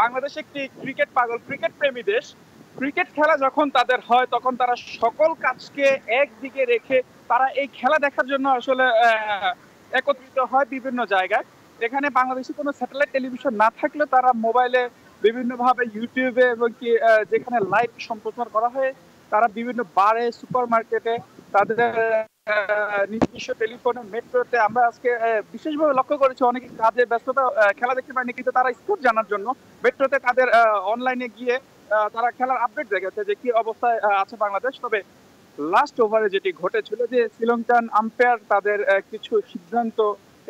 বাংলাদেশ একটি ক্রিকেট পাগল ক্রিকেট প্রেমী দেশ ক্রিকেট খেলা যখন তাদের হয় তখন তারা সকল কাজকে একদিকে রেখে তারা এই খেলা দেখার জন্য আসলে একত্রিত হয় বিভিন্ন জায়গায় এখানে বাংলাদেশে কোনো স্যাটেলাইট টেলিভিশন না থাকলে তারা মোবাইলে বিভিন্নভাবে ইউটিউবে এবং কি যেখানে লাইভ সম্প্রচার করা হয় তারা বিভিন্ন বারে সুপার মার্কেটে তাদের নিজস্ব টেলিফোনে মেট্রোতে আমরা আজকে বিশেষভাবে লক্ষ্য করেছি অনেকে কাজে ব্যস্ততা খেলা দেখতে পারেনি কিন্তু তারা স্কোর জানার জন্য মেট্রোতে তাদের অনলাইনে গিয়ে তারা খেলার আপডেট দেখাচ্ছে যে কি অবস্থায় আছে বাংলাদেশ তবে লাস্ট ওভারে যেটি ঘটেছিল যে শ্রীলঙ্কান আম্পায়ার তাদের কিছু সিদ্ধান্ত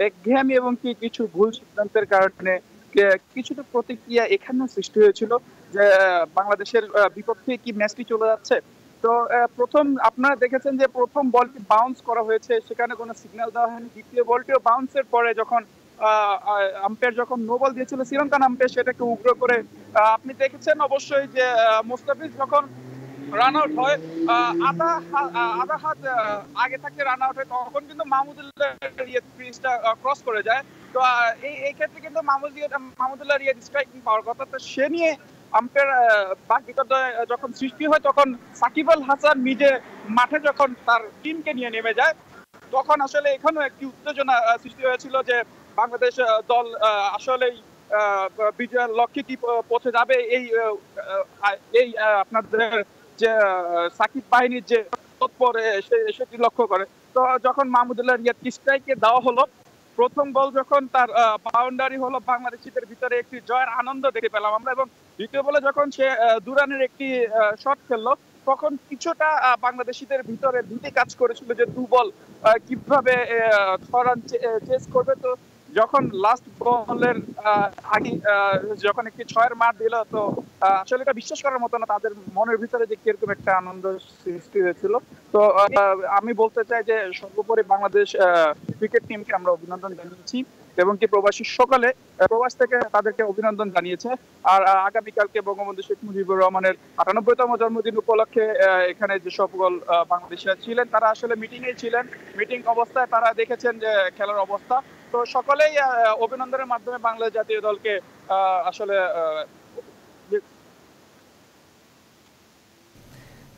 একঘেয়ামি এবং কি কিছু ভুল সিদ্ধান্তের কারণে কিছুটা প্রতিক্রিয়া এখানে সৃষ্টি হয়েছিল যে বাংলাদেশের বিপক্ষে কি ম্যাচটি চলে যাচ্ছে তো প্রথম আপনারা দেখেছেন যে প্রথম বলটি বাউন্স করা হয়েছে সেখানে কোনো সিগন্যাল দেওয়া হয়নি দ্বিতীয় বলটিও বাউন্সের পরে যখন আম্পায়ার যখন নো দিয়েছিল শ্রীলঙ্কান আম্পায়ার সেটাকে উগ্র করে আপনি দেখেছেন অবশ্যই যে যখন রান আউট হয় আধা আধা হাত আগে থাকতে রান আউট হয় তখন কিন্তু মাহমুদুল্লাহ ক্রিজটা ক্রস করে যায় তো এই এই ক্ষেত্রে কিন্তু মাহমুদুল্লাহ রিয়াদ স্ট্রাইকিং পাওয়ার কথা তো সে নিয়ে আম্পের বাক যখন সৃষ্টি হয় তখন সাকিব আল হাসান নিজে মাঠে যখন তার টিমকে নিয়ে নেমে যায় তখন আসলে এখানেও একটি উত্তেজনা সৃষ্টি হয়েছিল যে বাংলাদেশ দল আসলে বিজয়ের লক্ষ্যে কি পৌঁছে যাবে এই এই আপনাদের যে সাকিব বাহিনীর যে তৎপর সেটি লক্ষ্য করে তো যখন মাহমুদুল্লাহ ইয়ে রিয়াদ স্ট্রাইকে দেওয়া হলো প্রথম বল যখন তার বাউন্ডারি হলো বাংলাদেশিদের ভিতরে একটি জয়ের আনন্দ দেখে পেলাম আমরা এবং দ্বিতীয় বলে যখন সে দুরানের একটি শট খেললো তখন কিছুটা বাংলাদেশিদের ভিতরে দুটি কাজ করেছিল যে দু বল কিভাবে ধরান চেস করবে তো যখন লাস্ট বলের আগে যখন একটি ছয়ের মার দিল তো আসলে এটা বিশ্বাস করার মতো না তাদের মনের ভিতরে যে কিরকম একটা আনন্দ সৃষ্টি হয়েছিল তো আমি বলতে চাই যে সর্বোপরি বাংলাদেশ ক্রিকেট টিমকে আমরা অভিনন্দন জানিয়েছি এবং কি প্রবাসী সকালে প্রবাস থেকে তাদেরকে অভিনন্দন জানিয়েছে আর আগামীকালকে বঙ্গবন্ধু শেখ মুজিবুর রহমানের আটানব্বইতম জন্মদিন উপলক্ষে এখানে যে সকল বাংলাদেশে ছিলেন তারা আসলে মিটিং মিটিংয়ে ছিলেন মিটিং অবস্থায় তারা দেখেছেন যে খেলার অবস্থা তো সকলেই অভিনন্দনের মাধ্যমে বাংলাদেশ জাতীয় দলকে আসলে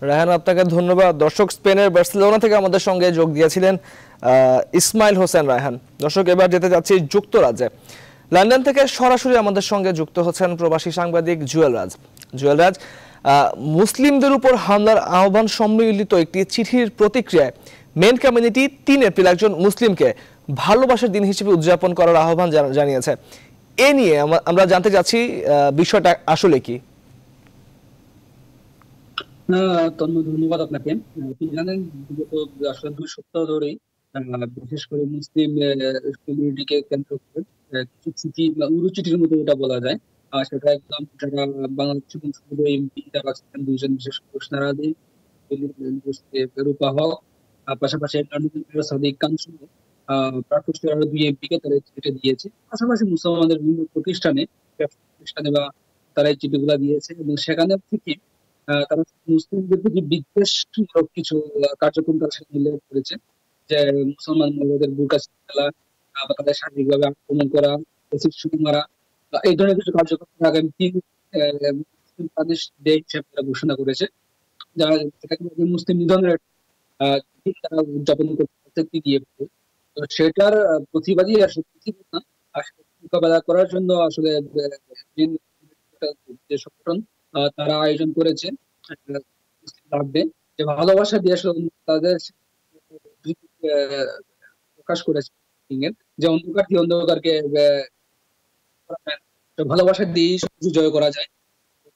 রেহান আপনাকে ধন্যবাদ দর্শক স্পেনের বার্সেলোনা থেকে আমাদের সঙ্গে যোগ দিয়েছিলেন ইসমাইল হোসেন রায়হান দর্শক এবার যেতে যাচ্ছি যুক্তরাজ্যে লন্ডন থেকে সরাসরি আমাদের সঙ্গে যুক্ত হচ্ছেন প্রবাসী সাংবাদিক জুয়েল রাজ জুয়েল রাজ মুসলিমদের উপর হামলার আহ্বান সম্মিলিত একটি চিঠির প্রতিক্রিয়ায় মেন কমিউনিটি তিন এপ্রিল একজন মুসলিমকে ভালোবাসার দিন হিসেবে উদযাপন করার আহ্বান জানিয়েছে এ নিয়ে আমরা জানতে চাচ্ছি বিষয়টা আসলে কি ধন্যবাদ আপনাকে জানেন বিগত আসলে দুই সপ্তাহ ধরেই বিশেষ করে মুসলিম কমিউনিটিকে কেন্দ্র করে চিঠি উরুচিটির মতো এটা বলা যায় আর সেটা একদম যারা বাংলাদেশি বংশোদ্ভূত এমপি যারা ছিলেন দুইজন বিশেষ ঘোষণারা দিয়ে রূপা হক পাশাপাশি সাদিক কাঞ্চন পারফেকশন আরো দুই এমপিকে তারা দিয়েছে পাশাপাশি মুসলমানদের বিভিন্ন প্রতিষ্ঠানে প্রতিষ্ঠানে বা তারা এই চিঠিগুলো দিয়েছে এবং সেখানে থেকে তারা মুসলিমদের প্রতি বিদ্বেষমূলক কিছু কার্যক্রম তার সাথে উল্লেখ করেছে যে মুসলমান মহিলাদের বুকা খেলা বা তাদের শারীরিকভাবে আক্রমণ করা এসিড শুটিং মারা এই ধরনের কিছু কার্যক্রম আগামী তিন বাংলাদেশ ডে হিসেবে ঘোষণা করেছে যারা মুসলিম নিধনের দিন তারা উদযাপন করতে দিয়ে তো সেটার প্রতিবাদী আসলে প্রতিবাদ না আসলে মোকাবেলা করার জন্য আসলে যে সংগঠন তারা আয়োজন করেছে লাগবে যে ভালোবাসা দিয়ে আসলে তাদের প্রকাশ করেছে যে অন্ধকার অন্ধকারকে ভালোবাসা দিয়ে জয় করা যায়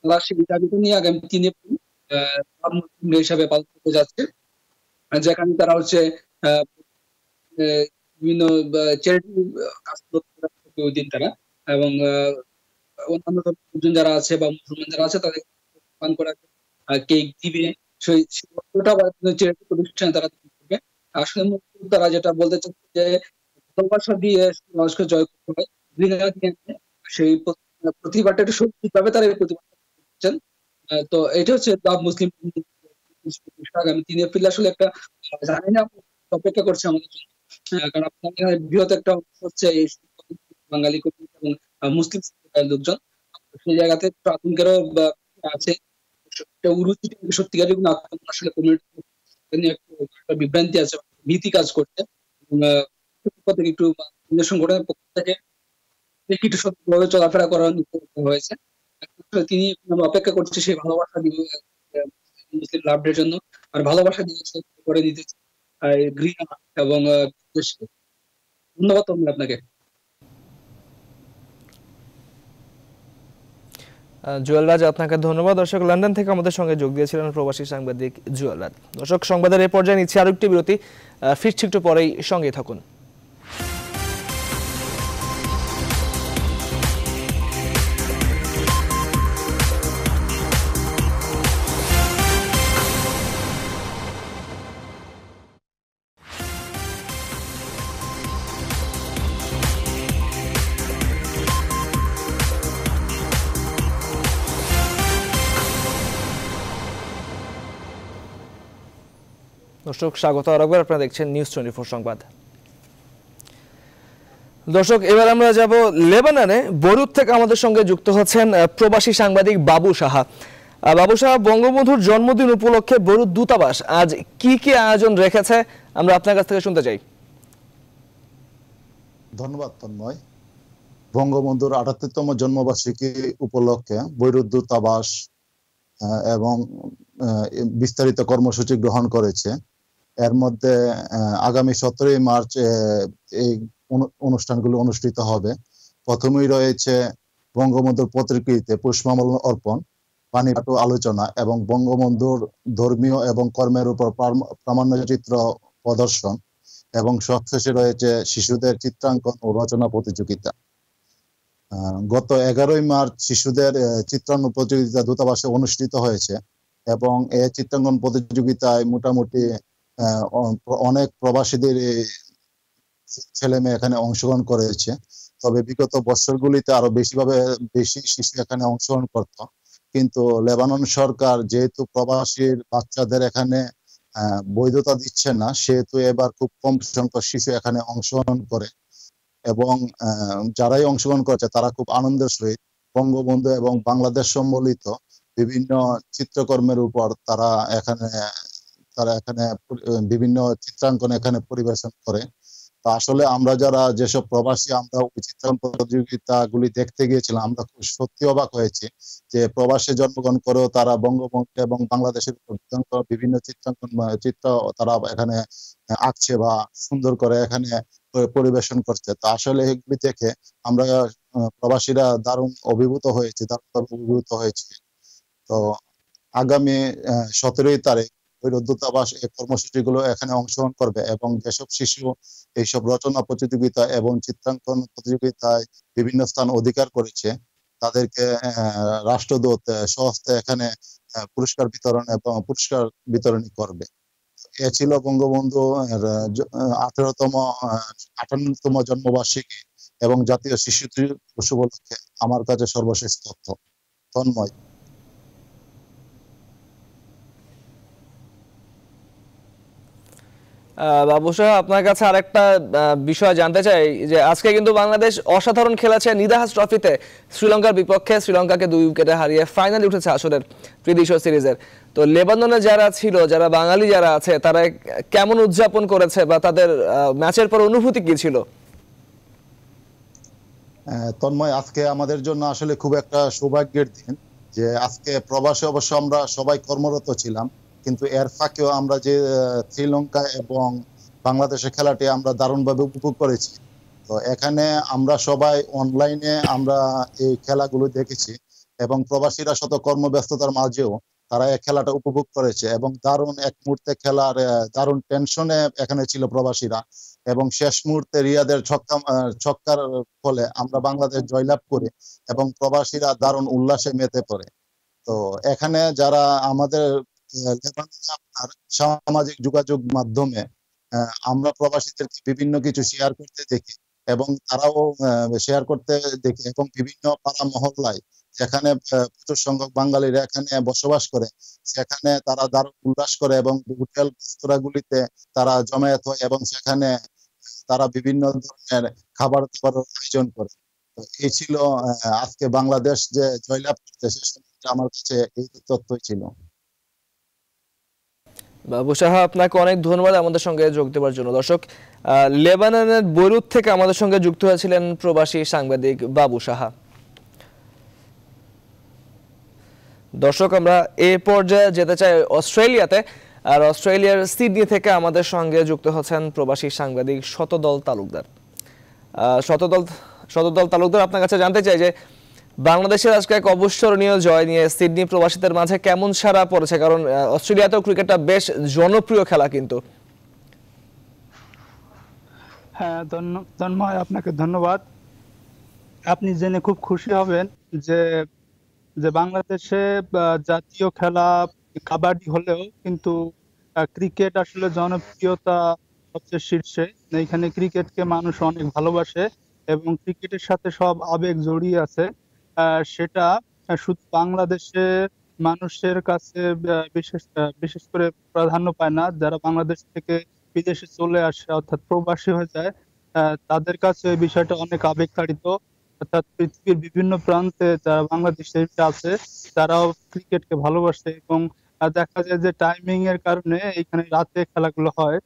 তারা সেই দাবিটা নিয়ে আগামী তিন হিসাবে পালন করতে যাচ্ছে যেখানে তারা হচ্ছে বিভিন্ন চ্যারিটি তারা এবং অন্যান্য যারা আছে বা মুসলমান যারা আছে তাদের পান করা কেক দিবে চ্যারিটি প্রতিষ্ঠানে তারা করবে আসলে তারা যেটা বলতে চাচ্ছে যে ভালোবাসা দিয়ে মানুষকে জয় করতে সেই একটু সত্যি পাবে তারা এই তো এটা হচ্ছে দা মুসলিম আগামী তিন এপ্রিল আসলে একটা জানি না অপেক্ষা করছে আমাদের জন্য বৃহৎ একটা হচ্ছে বাঙালি কবি এবং মুসলিম সম্প্রদায়ের লোকজন সেই জায়গাতে আতঙ্কেরও আছে বিভ্রান্তি আছে ভীতি কাজ করছে একটু সংগঠনের পক্ষ থেকে একটু সত্যভাবে চলাফেরা করা হয়েছে তিনি অপেক্ষা করছে সেই ভালোবাসা দিবে মুসলিম লাভের জন্য আর ভালোবাসা দিয়ে করে দিতে এবং দেশকে ধন্যবাদ আপনাকে জুয়েল রাজ আপনাকে ধন্যবাদ দর্শক লন্ডন থেকে আমাদের সঙ্গে যোগ দিয়েছিলেন প্রবাসী সাংবাদিক জুয়েল রাজ দর্শক সংবাদের এ পর্যায়ে নিচ্ছে আরেকটি একটি বিরতি ফিরছি একটু পরেই সঙ্গে থাকুন দর্শক স্বাগত আর একবার আপনারা দেখছেন নিউজ টোয়েন্টি ফোর সংবাদ দর্শক এবার আমরা যাব লেবাননে বরুত থেকে আমাদের সঙ্গে যুক্ত হচ্ছেন প্রবাসী সাংবাদিক বাবু সাহা বাবু সাহা বঙ্গবন্ধুর জন্মদিন উপলক্ষে বরুত দূতাবাস আজ কি কি আয়োজন রেখেছে আমরা আপনার কাছ থেকে শুনতে চাই ধন্যবাদ তন্ময় বঙ্গবন্ধুর আটাত্তরতম জন্মবার্ষিকী উপলক্ষে বৈরুদ দূতাবাস এবং বিস্তারিত কর্মসূচি গ্রহণ করেছে এর মধ্যে আগামী সতেরোই মার্চ এই অনুষ্ঠানগুলো অনুষ্ঠিত হবে প্রথমেই রয়েছে বঙ্গবন্ধুর প্রতিকৃতিতে পুষ্পামল অর্পণ পানিপাটু আলোচনা এবং বঙ্গবন্ধুর ধর্মীয় এবং কর্মের উপর প্রামাণ্যচিত্র প্রদর্শন এবং সবশেষে রয়েছে শিশুদের চিত্রাঙ্কন ও রচনা প্রতিযোগিতা গত এগারোই মার্চ শিশুদের চিত্রাঙ্কন প্রতিযোগিতা দূতাবাসে অনুষ্ঠিত হয়েছে এবং এ চিত্রাঙ্কন প্রতিযোগিতায় মোটামুটি অনেক প্রবাসীদের ছেলে মেয়ে এখানে অংশগ্রহণ করেছে তবে বিগত বছরগুলিতে আরো বেশিভাবে বেশি শিশু এখানে অংশগ্রহণ করত কিন্তু লেবানন সরকার যেহেতু প্রবাসীর বাচ্চাদের এখানে বৈধতা দিচ্ছে না সেহেতু এবার খুব কম সংখ্যক শিশু এখানে অংশগ্রহণ করে এবং যারাই অংশগ্রহণ করেছে তারা খুব আনন্দের সহিত বঙ্গবন্ধু এবং বাংলাদেশ সম্বলিত বিভিন্ন চিত্রকর্মের উপর তারা এখানে তারা এখানে বিভিন্ন চিত্রাঙ্কন এখানে পরিবেশন করে তো আসলে আমরা যারা যেসব প্রবাসী আমরা ওই চিত্রাঙ্কন গুলি দেখতে গিয়েছিলাম আমরা খুব সত্যি অবাক হয়েছি যে প্রবাসে জন্মগ্রহণ করেও তারা বঙ্গবঙ্গ এবং বাংলাদেশের বিভিন্ন চিত্রাঙ্কন চিত্র তারা এখানে আঁকছে বা সুন্দর করে এখানে পরিবেশন করছে তো আসলে এগুলি দেখে আমরা প্রবাসীরা দারুণ অভিভূত হয়েছে দারুণ অভিভূত হয়েছে তো আগামী সতেরোই তারিখ দূতাবাস এই কর্মসূচিগুলো এখানে অংশগ্রহণ করবে এবং যেসব শিশু এইসব রচনা প্রতিযোগিতা এবং চিত্রাঙ্কন প্রতিযোগিতায় বিভিন্ন স্থান অধিকার করেছে তাদেরকে রাষ্ট্রদূত সহস্তে এখানে পুরস্কার বিতরণ এবং পুরস্কার বিতরণী করবে এ ছিল বঙ্গবন্ধু আঠারোতম আঠান্নতম জন্মবার্ষিকী এবং জাতীয় শিশু দিবস উপলক্ষে আমার কাছে সর্বশেষ তথ্য তন্ময় বাবুসহ আপনার কাছে আরেকটা বিষয় জানতে চাই যে আজকে কিন্তু বাংলাদেশ অসাধারণ খেলেছে নিদাহাস ট্রফিতে শ্রীলঙ্কার বিপক্ষে শ্রীলঙ্কাকে দুই উইকেটে হারিয়ে ফাইনালে উঠেছে আসরের ত্রিদেশীয় সিরিজের তো লেবাননে যারা ছিল যারা বাঙালি যারা আছে তারা কেমন উদযাপন করেছে বা তাদের ম্যাচের পর অনুভূতি কি ছিল তন্ময় আজকে আমাদের জন্য আসলে খুব একটা সৌভাগ্যের দিন যে আজকে প্রবাসে অবশ্য আমরা সবাই কর্মরত ছিলাম কিন্তু এর ফাঁকেও আমরা যে শ্রীলঙ্কা এবং বাংলাদেশের খেলাটি আমরা দারুণভাবে উপভোগ করেছি তো এখানে আমরা সবাই অনলাইনে আমরা এই খেলাগুলো দেখেছি এবং প্রবাসীরা শত কর্মব্যস্ততার মাঝেও তারা এই খেলাটা উপভোগ করেছে এবং দারুণ এক মুহূর্তে খেলার দারুণ টেনশনে এখানে ছিল প্রবাসীরা এবং শেষ মুহূর্তে রিয়াদের ছক্কা ছক্কার ফলে আমরা বাংলাদেশ জয়লাভ করি এবং প্রবাসীরা দারুণ উল্লাসে মেতে পড়ে তো এখানে যারা আমাদের সামাজিক যোগাযোগ মাধ্যমে আমরা প্রবাসীদেরকে বিভিন্ন কিছু শেয়ার করতে দেখি এবং তারাও শেয়ার করতে দেখি এবং বিভিন্ন পাড়া মহল্লায় যেখানে প্রচুর সংখ্যক বাঙালিরা এখানে বসবাস করে সেখানে তারা দারুণ উল্লাস করে এবং হোটেল রেস্তোরাঁগুলিতে তারা জমায়েত হয় এবং সেখানে তারা বিভিন্ন ধরনের খাবার দাবার আয়োজন করে এই ছিল আজকে বাংলাদেশ যে জয়লাভ করতে সে আমার কাছে এই তথ্যই ছিল বাবু আপনাকে অনেক ধন্যবাদ আমাদের সঙ্গে যোগ দেওয়ার জন্য দর্শক লেবাননের বৈরুত থেকে আমাদের সঙ্গে যুক্ত হয়েছিলেন প্রবাসী সাংবাদিক বাবু সাহা দর্শক আমরা এ পর্যায়ে যেতে চাই অস্ট্রেলিয়াতে আর অস্ট্রেলিয়ার সিডনি থেকে আমাদের সঙ্গে যুক্ত হচ্ছেন প্রবাসী সাংবাদিক শতদল তালুকদার শতদল শতদল তালুকদার আপনার কাছে জানতে চাই যে বাংলাদেশের আজকে এক অবসরণীয় জয় নিয়ে সিডনি প্রবাসীদের মাঝে কেমন সারা পড়েছে কারণ অস্ট্রেলিয়াতেও ক্রিকেটটা বেশ জনপ্রিয় খেলা কিন্তু হ্যাঁ তন্ময় আপনাকে ধন্যবাদ আপনি জেনে খুব খুশি হবেন যে যে বাংলাদেশে জাতীয় খেলা কাবাডি হলেও কিন্তু ক্রিকেট আসলে জনপ্রিয়তা সবচেয়ে শীর্ষে এখানে ক্রিকেটকে মানুষ অনেক ভালোবাসে এবং ক্রিকেটের সাথে সব আবেগ জড়িয়ে আছে সেটা শুধু বাংলাদেশে মানুষের কাছে বিশেষ বিশেষ করে প্রাধান্য পায় না যারা বাংলাদেশ থেকে বিদেশে চলে আসে অর্থাৎ প্রবাসী হয়ে যায় তাদের কাছে এই বিষয়টা অনেক আবেগ তাড়িত অর্থাৎ পৃথিবীর বিভিন্ন প্রান্তে যারা বাংলাদেশে আছে তারাও ক্রিকেটকে ভালোবাসে এবং দেখা যায় যে টাইমিং এর কারণে এখানে রাতে খেলাগুলো হয়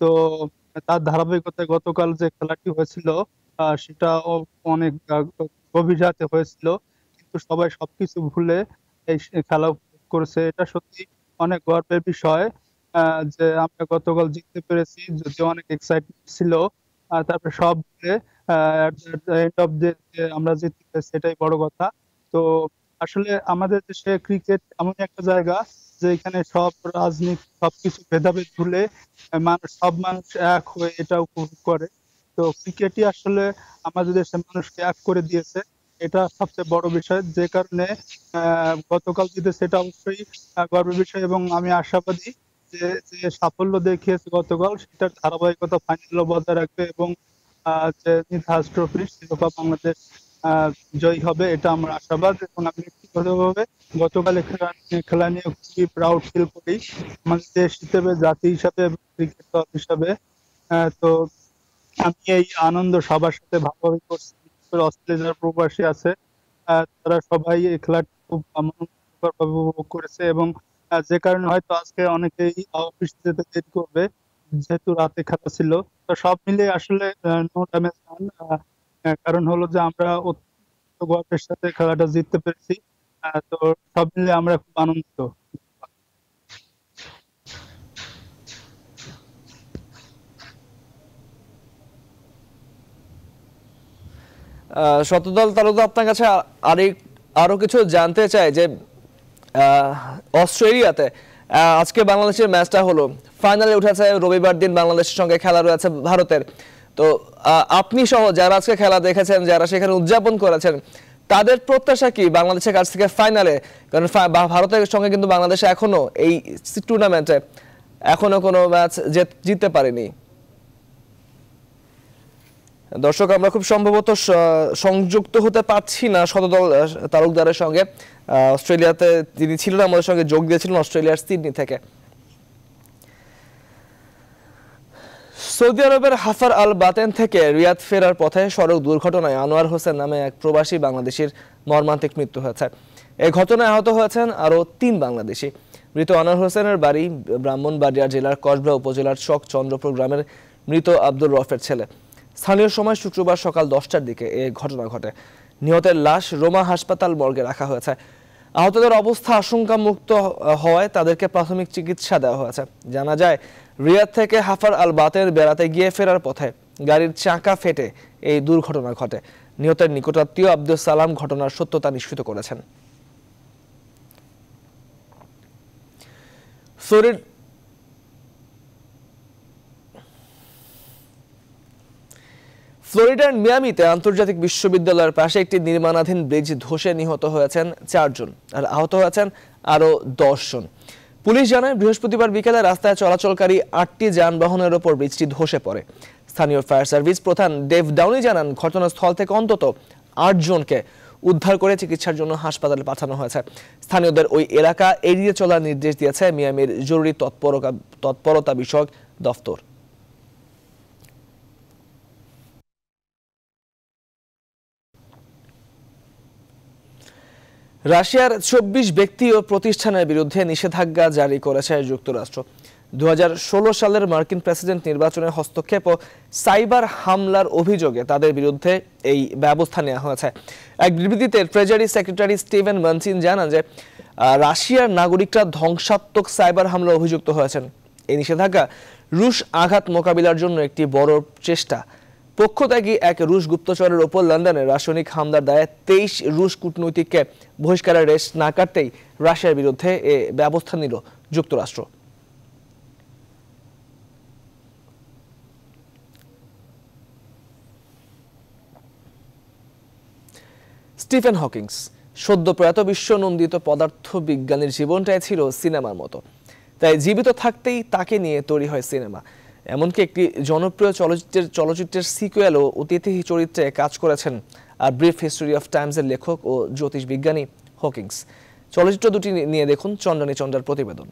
তো তার ধারাবাহিকতায় গতকাল যে খেলাটি হয়েছিল সেটা অনেক অভিজাত হয়েছিল কিন্তু সবাই সবকিছু ভুলে এই খেলা করেছে এটা সত্যি অনেক গর্বের বিষয় যে আমরা গতকাল জিততে পেরেছি যদি অনেক এক্সাইটমেন্ট ছিল তারপরে সব এন্ড অফ আমরা জিততে পেরেছি বড় কথা তো আসলে আমাদের দেশে ক্রিকেট এমন একটা জায়গা যে এখানে সব রাজনীতি সবকিছু ভেদাভেদ ভুলে মানুষ সব মানুষ এক হয়ে এটা উপভোগ করে তো ক্রিকেটই আসলে আমাদের দেশের মানুষকে এক করে দিয়েছে এটা সবচেয়ে বড় বিষয় যে কারণে গতকাল যদি সেটা অবশ্যই গর্বের বিষয় এবং আমি আশাবাদী যে যে সাফল্য দেখিয়েছে গতকাল সেটার ধারাবাহিকতা ফাইনালও বজায় রাখবে এবং যে নিধাস ট্রফি শিরোপা বাংলাদেশ জয়ী হবে এটা আমার আশাবাদ এবং আমি ব্যক্তিগতভাবে গতকাল খেলা নিয়ে খুবই প্রাউড ফিল করি আমাদের দেশ হিসেবে জাতি হিসাবে ক্রিকেট ক্লাব হিসাবে তো আমি এই আনন্দ সবার সাথে ভাগাভাগি করছি অস্ট্রেলিয়া যারা প্রবাসী আছে তারা সবাই এই খেলাটা খুব ভাবে উপভোগ করেছে এবং যে কারণে হয়তো আজকে অনেকেই অফিস যেতে দেরি করবে যেহেতু রাতে খেলা ছিল তো সব মিলে আসলে নো ড্যামেজ কারণ হলো যে আমরা গল্পের সাথে খেলাটা জিততে পেরেছি তো সব মিলে আমরা খুব আনন্দিত শতদল তালুকদার আপনার কাছে আরেক আরও কিছু জানতে চাই যে অস্ট্রেলিয়াতে আজকে বাংলাদেশের ম্যাচটা হলো ফাইনালে উঠেছে রবিবার দিন বাংলাদেশের সঙ্গে খেলা রয়েছে ভারতের তো আপনি সহ যারা আজকে খেলা দেখেছেন যারা সেখানে উদযাপন করেছেন তাদের প্রত্যাশা কি বাংলাদেশের কাছ থেকে ফাইনালে কারণ ভারতের সঙ্গে কিন্তু বাংলাদেশ এখনো এই টুর্নামেন্টে এখনো কোনো ম্যাচ জিততে পারেনি দর্শক আমরা খুব সম্ভবত সংযুক্ত হতে পারছি না শতদল তালুকদারের সঙ্গে অস্ট্রেলিয়াতে তিনি ছিলেন আমাদের সঙ্গে যোগ দিয়েছিলেন অস্ট্রেলিয়ার সিডনি থেকে সৌদি আরবের হাফার আল বাতেন থেকে রিয়াদ ফেরার পথে সড়ক দুর্ঘটনায় আনোয়ার হোসেন নামে এক প্রবাসী বাংলাদেশির মর্মান্তিক মৃত্যু হয়েছে এই ঘটনায় আহত হয়েছেন আরও তিন বাংলাদেশি মৃত আনোয়ার হোসেনের বাড়ি ব্রাহ্মণবাড়িয়া জেলার কসবা উপজেলার শখ চন্দ্রপুর গ্রামের মৃত আব্দুর রফের ছেলে স্থানীয় সময় শুক্রবার সকাল দশটার দিকে এ ঘটনা ঘটে নিহতের লাশ রোমা হাসপাতাল মর্গে রাখা হয়েছে আহতদের অবস্থা আশঙ্কামুক্ত হওয়ায় তাদেরকে প্রাথমিক চিকিৎসা দেওয়া হয়েছে জানা যায় রিয়াদ থেকে হাফার আল বাতের বেড়াতে গিয়ে ফেরার পথে গাড়ির চাকা ফেটে এই দুর্ঘটনা ঘটে নিহতের নিকটাত্মীয় আব্দুল সালাম ঘটনার সত্যতা নিশ্চিত করেছেন ফ্লোরিডার মিয়ামিতে আন্তর্জাতিক বিশ্ববিদ্যালয়ের পাশে একটি নির্মাণাধীন ব্রিজ ধসে নিহত হয়েছেন চারজন আর আহত হয়েছেন আরও জন পুলিশ জানায় বৃহস্পতিবার বিকেলে রাস্তায় চলাচলকারী আটটি যানবাহনের ওপর ব্রিজটি ধসে পড়ে স্থানীয় ফায়ার সার্ভিস প্রধান ডেভ ডাউনি জানান ঘটনাস্থল থেকে অন্তত আটজনকে উদ্ধার করে চিকিৎসার জন্য হাসপাতালে পাঠানো হয়েছে স্থানীয়দের ওই এলাকা এড়িয়ে চলার নির্দেশ দিয়েছে মিয়ামির জরুরি তৎপরতা বিষয়ক দফতর রাশিয়ার চব্বিশ ব্যক্তি ও প্রতিষ্ঠানের বিরুদ্ধে নিষেধাজ্ঞা জারি করেছে যুক্তরাষ্ট্র দু সালের মার্কিন প্রেসিডেন্ট নির্বাচনে হস্তক্ষেপ ও সাইবার হামলার অভিযোগে তাদের বিরুদ্ধে এই ব্যবস্থা নেওয়া হয়েছে এক বিবৃতিতে ট্রেজারি সেক্রেটারি স্টিভেন মানসিন জানান যে রাশিয়ার নাগরিকরা ধ্বংসাত্মক সাইবার হামলা অভিযুক্ত হয়েছেন এই নিষেধাজ্ঞা রুশ আঘাত মোকাবিলার জন্য একটি বড় চেষ্টা পক্ষত্যাগী এক রুশ গুপ্তচরের ওপর লন্ডনে রাসায়নিক হামলার দায়ে তেইশ রুশ কূটনৈতিককে বহিষ্কারের রেশ না কাটতেই রাশিয়ার বিরুদ্ধে এ ব্যবস্থা নিল যুক্তরাষ্ট্র স্টিফেন হকিংস সদ্য প্রয়াত বিশ্ব নন্দিত পদার্থ বিজ্ঞানীর জীবনটাই ছিল সিনেমার মতো তাই জীবিত থাকতেই তাকে নিয়ে তৈরি হয় সিনেমা এমনকি একটি জনপ্রিয় চলচ্চিত্রের চলচ্চিত্রের সিকুয়েলও অতিথি চরিত্রে কাজ করেছেন আর ব্রিফ হিস্টোরি অফ টাইমসের লেখক ও জ্যোতিষ বিজ্ঞানী হকিংস চলচ্চিত্র দুটি নিয়ে দেখুন চন্দনী চন্দ্রার প্রতিবেদন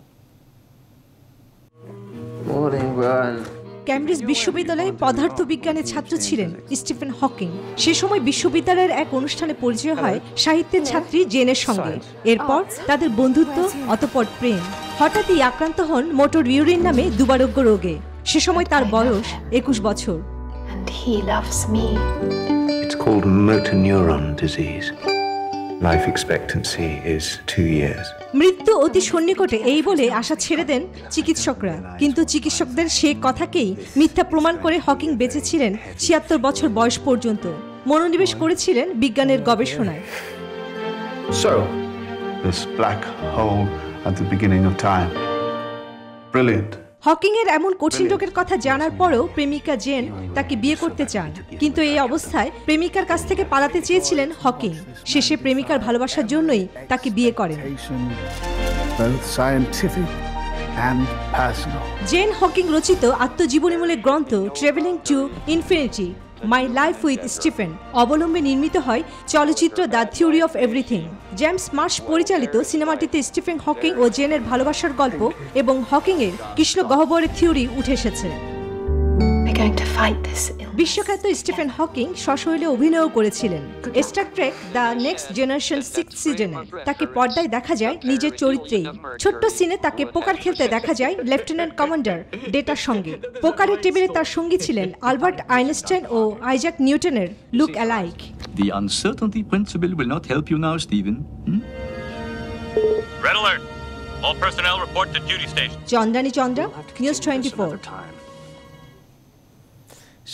ক্যামব্রিজ বিশ্ববিদ্যালয়ে পদার্থবিজ্ঞানের ছাত্র ছিলেন স্টিফেন হকিং সে সময় বিশ্ববিদ্যালয়ের এক অনুষ্ঠানে পরিচয় হয় সাহিত্যের ছাত্রী জেনের সঙ্গে এরপর তাদের বন্ধুত্ব অতপর প্রেম হঠাৎই আক্রান্ত হন মোটর ইউরিন নামে দুবারোগ্য রোগে সে সময় তার বয়স একুশ বছর মৃত্যু অতি সন্নিকটে এই বলে আশা ছেড়ে দেন চিকিৎসকরা কিন্তু চিকিৎসকদের সে কথাকেই মিথ্যা প্রমাণ করে হকিং বেঁচেছিলেন ছিয়াত্তর বছর বয়স পর্যন্ত মনোনিবেশ করেছিলেন বিজ্ঞানের গবেষণায় So, this black hole at the beginning of time. Brilliant. হকিংয়ের এমন কঠিন রোগের কথা জানার পরেও প্রেমিকা জেন তাকে বিয়ে করতে চান কিন্তু এই অবস্থায় প্রেমিকার কাছ থেকে পালাতে চেয়েছিলেন হকিং শেষে প্রেমিকার ভালোবাসার জন্যই তাকে বিয়ে করেন জেন হকিং রচিত আত্মজীবনীমূলক গ্রন্থ travelling to infinity my life with Stephen অবলম্বে নির্মিত হয় চলচ্চিত্র the theory of everything James Marsh পরিচালিত সিনেমাটিতে স্টিফেন হকিং ও জেনের ভালোবাসার গল্প এবং হকিংয়ের কৃষ্ণ গহ্বরের থিওরি উঠে এসেছে বিশ্বখ্যাত স্টিফেন হকিং সশৈলে অভিনয় করেছিলেন star trek the next generation six সিজনে তাকে পর্দায় দেখা যায় নিজের চরিত্রেই ছোট্ট সিনে তাকে পোকার খেলতে দেখা যায় লেফটেন্যান্ট কমান্ডার ডেটার সঙ্গে পোকারের টেবিলে তার সঙ্গী ছিলেন আলবার্ট আইনস্টাইন ও আইজাক নিউটনের look alike The uncertainty principle will not help you now, Stephen. Hmm? Red alert! All personnel report to duty station. Chandani Chandra, News 24.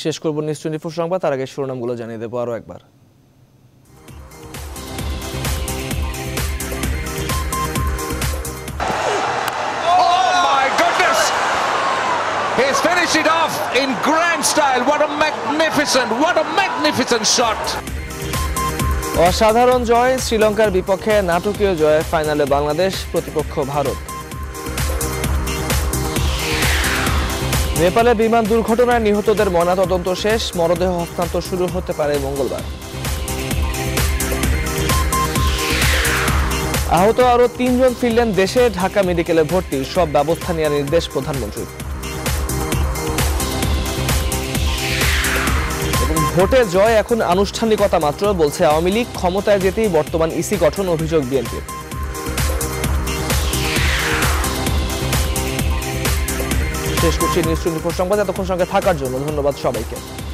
শেষ করব নিউজ টোয়েন্টি ফোর সংবাদ তার আগে শিরোনামগুলো জানিয়ে দেবো আরও একবার oh it off in grand style. What a magnificent, what a magnificent shot. অসাধারণ জয় শ্রীলঙ্কার বিপক্ষে নাটকীয় জয়ে ফাইনালে বাংলাদেশ প্রতিপক্ষ ভারত নেপালে বিমান দুর্ঘটনায় নিহতদের ময়নাতদন্ত শেষ মরদেহ হস্তান্তর শুরু হতে পারে মঙ্গলবার আহত আরও তিনজন ফিরলেন দেশে ঢাকা মেডিকেলে ভর্তি সব ব্যবস্থা নেওয়ার নির্দেশ প্রধানমন্ত্রীর ভোটে জয় এখন আনুষ্ঠানিকতা মাত্র বলছে আওয়ামী লীগ ক্ষমতায় যেতেই বর্তমান ইসি গঠন অভিযোগ বিএনপির শেষ করছি নিউজ টোয়েন্টি ফোর সংবাদ এতক্ষণ সঙ্গে থাকার জন্য ধন্যবাদ সবাইকে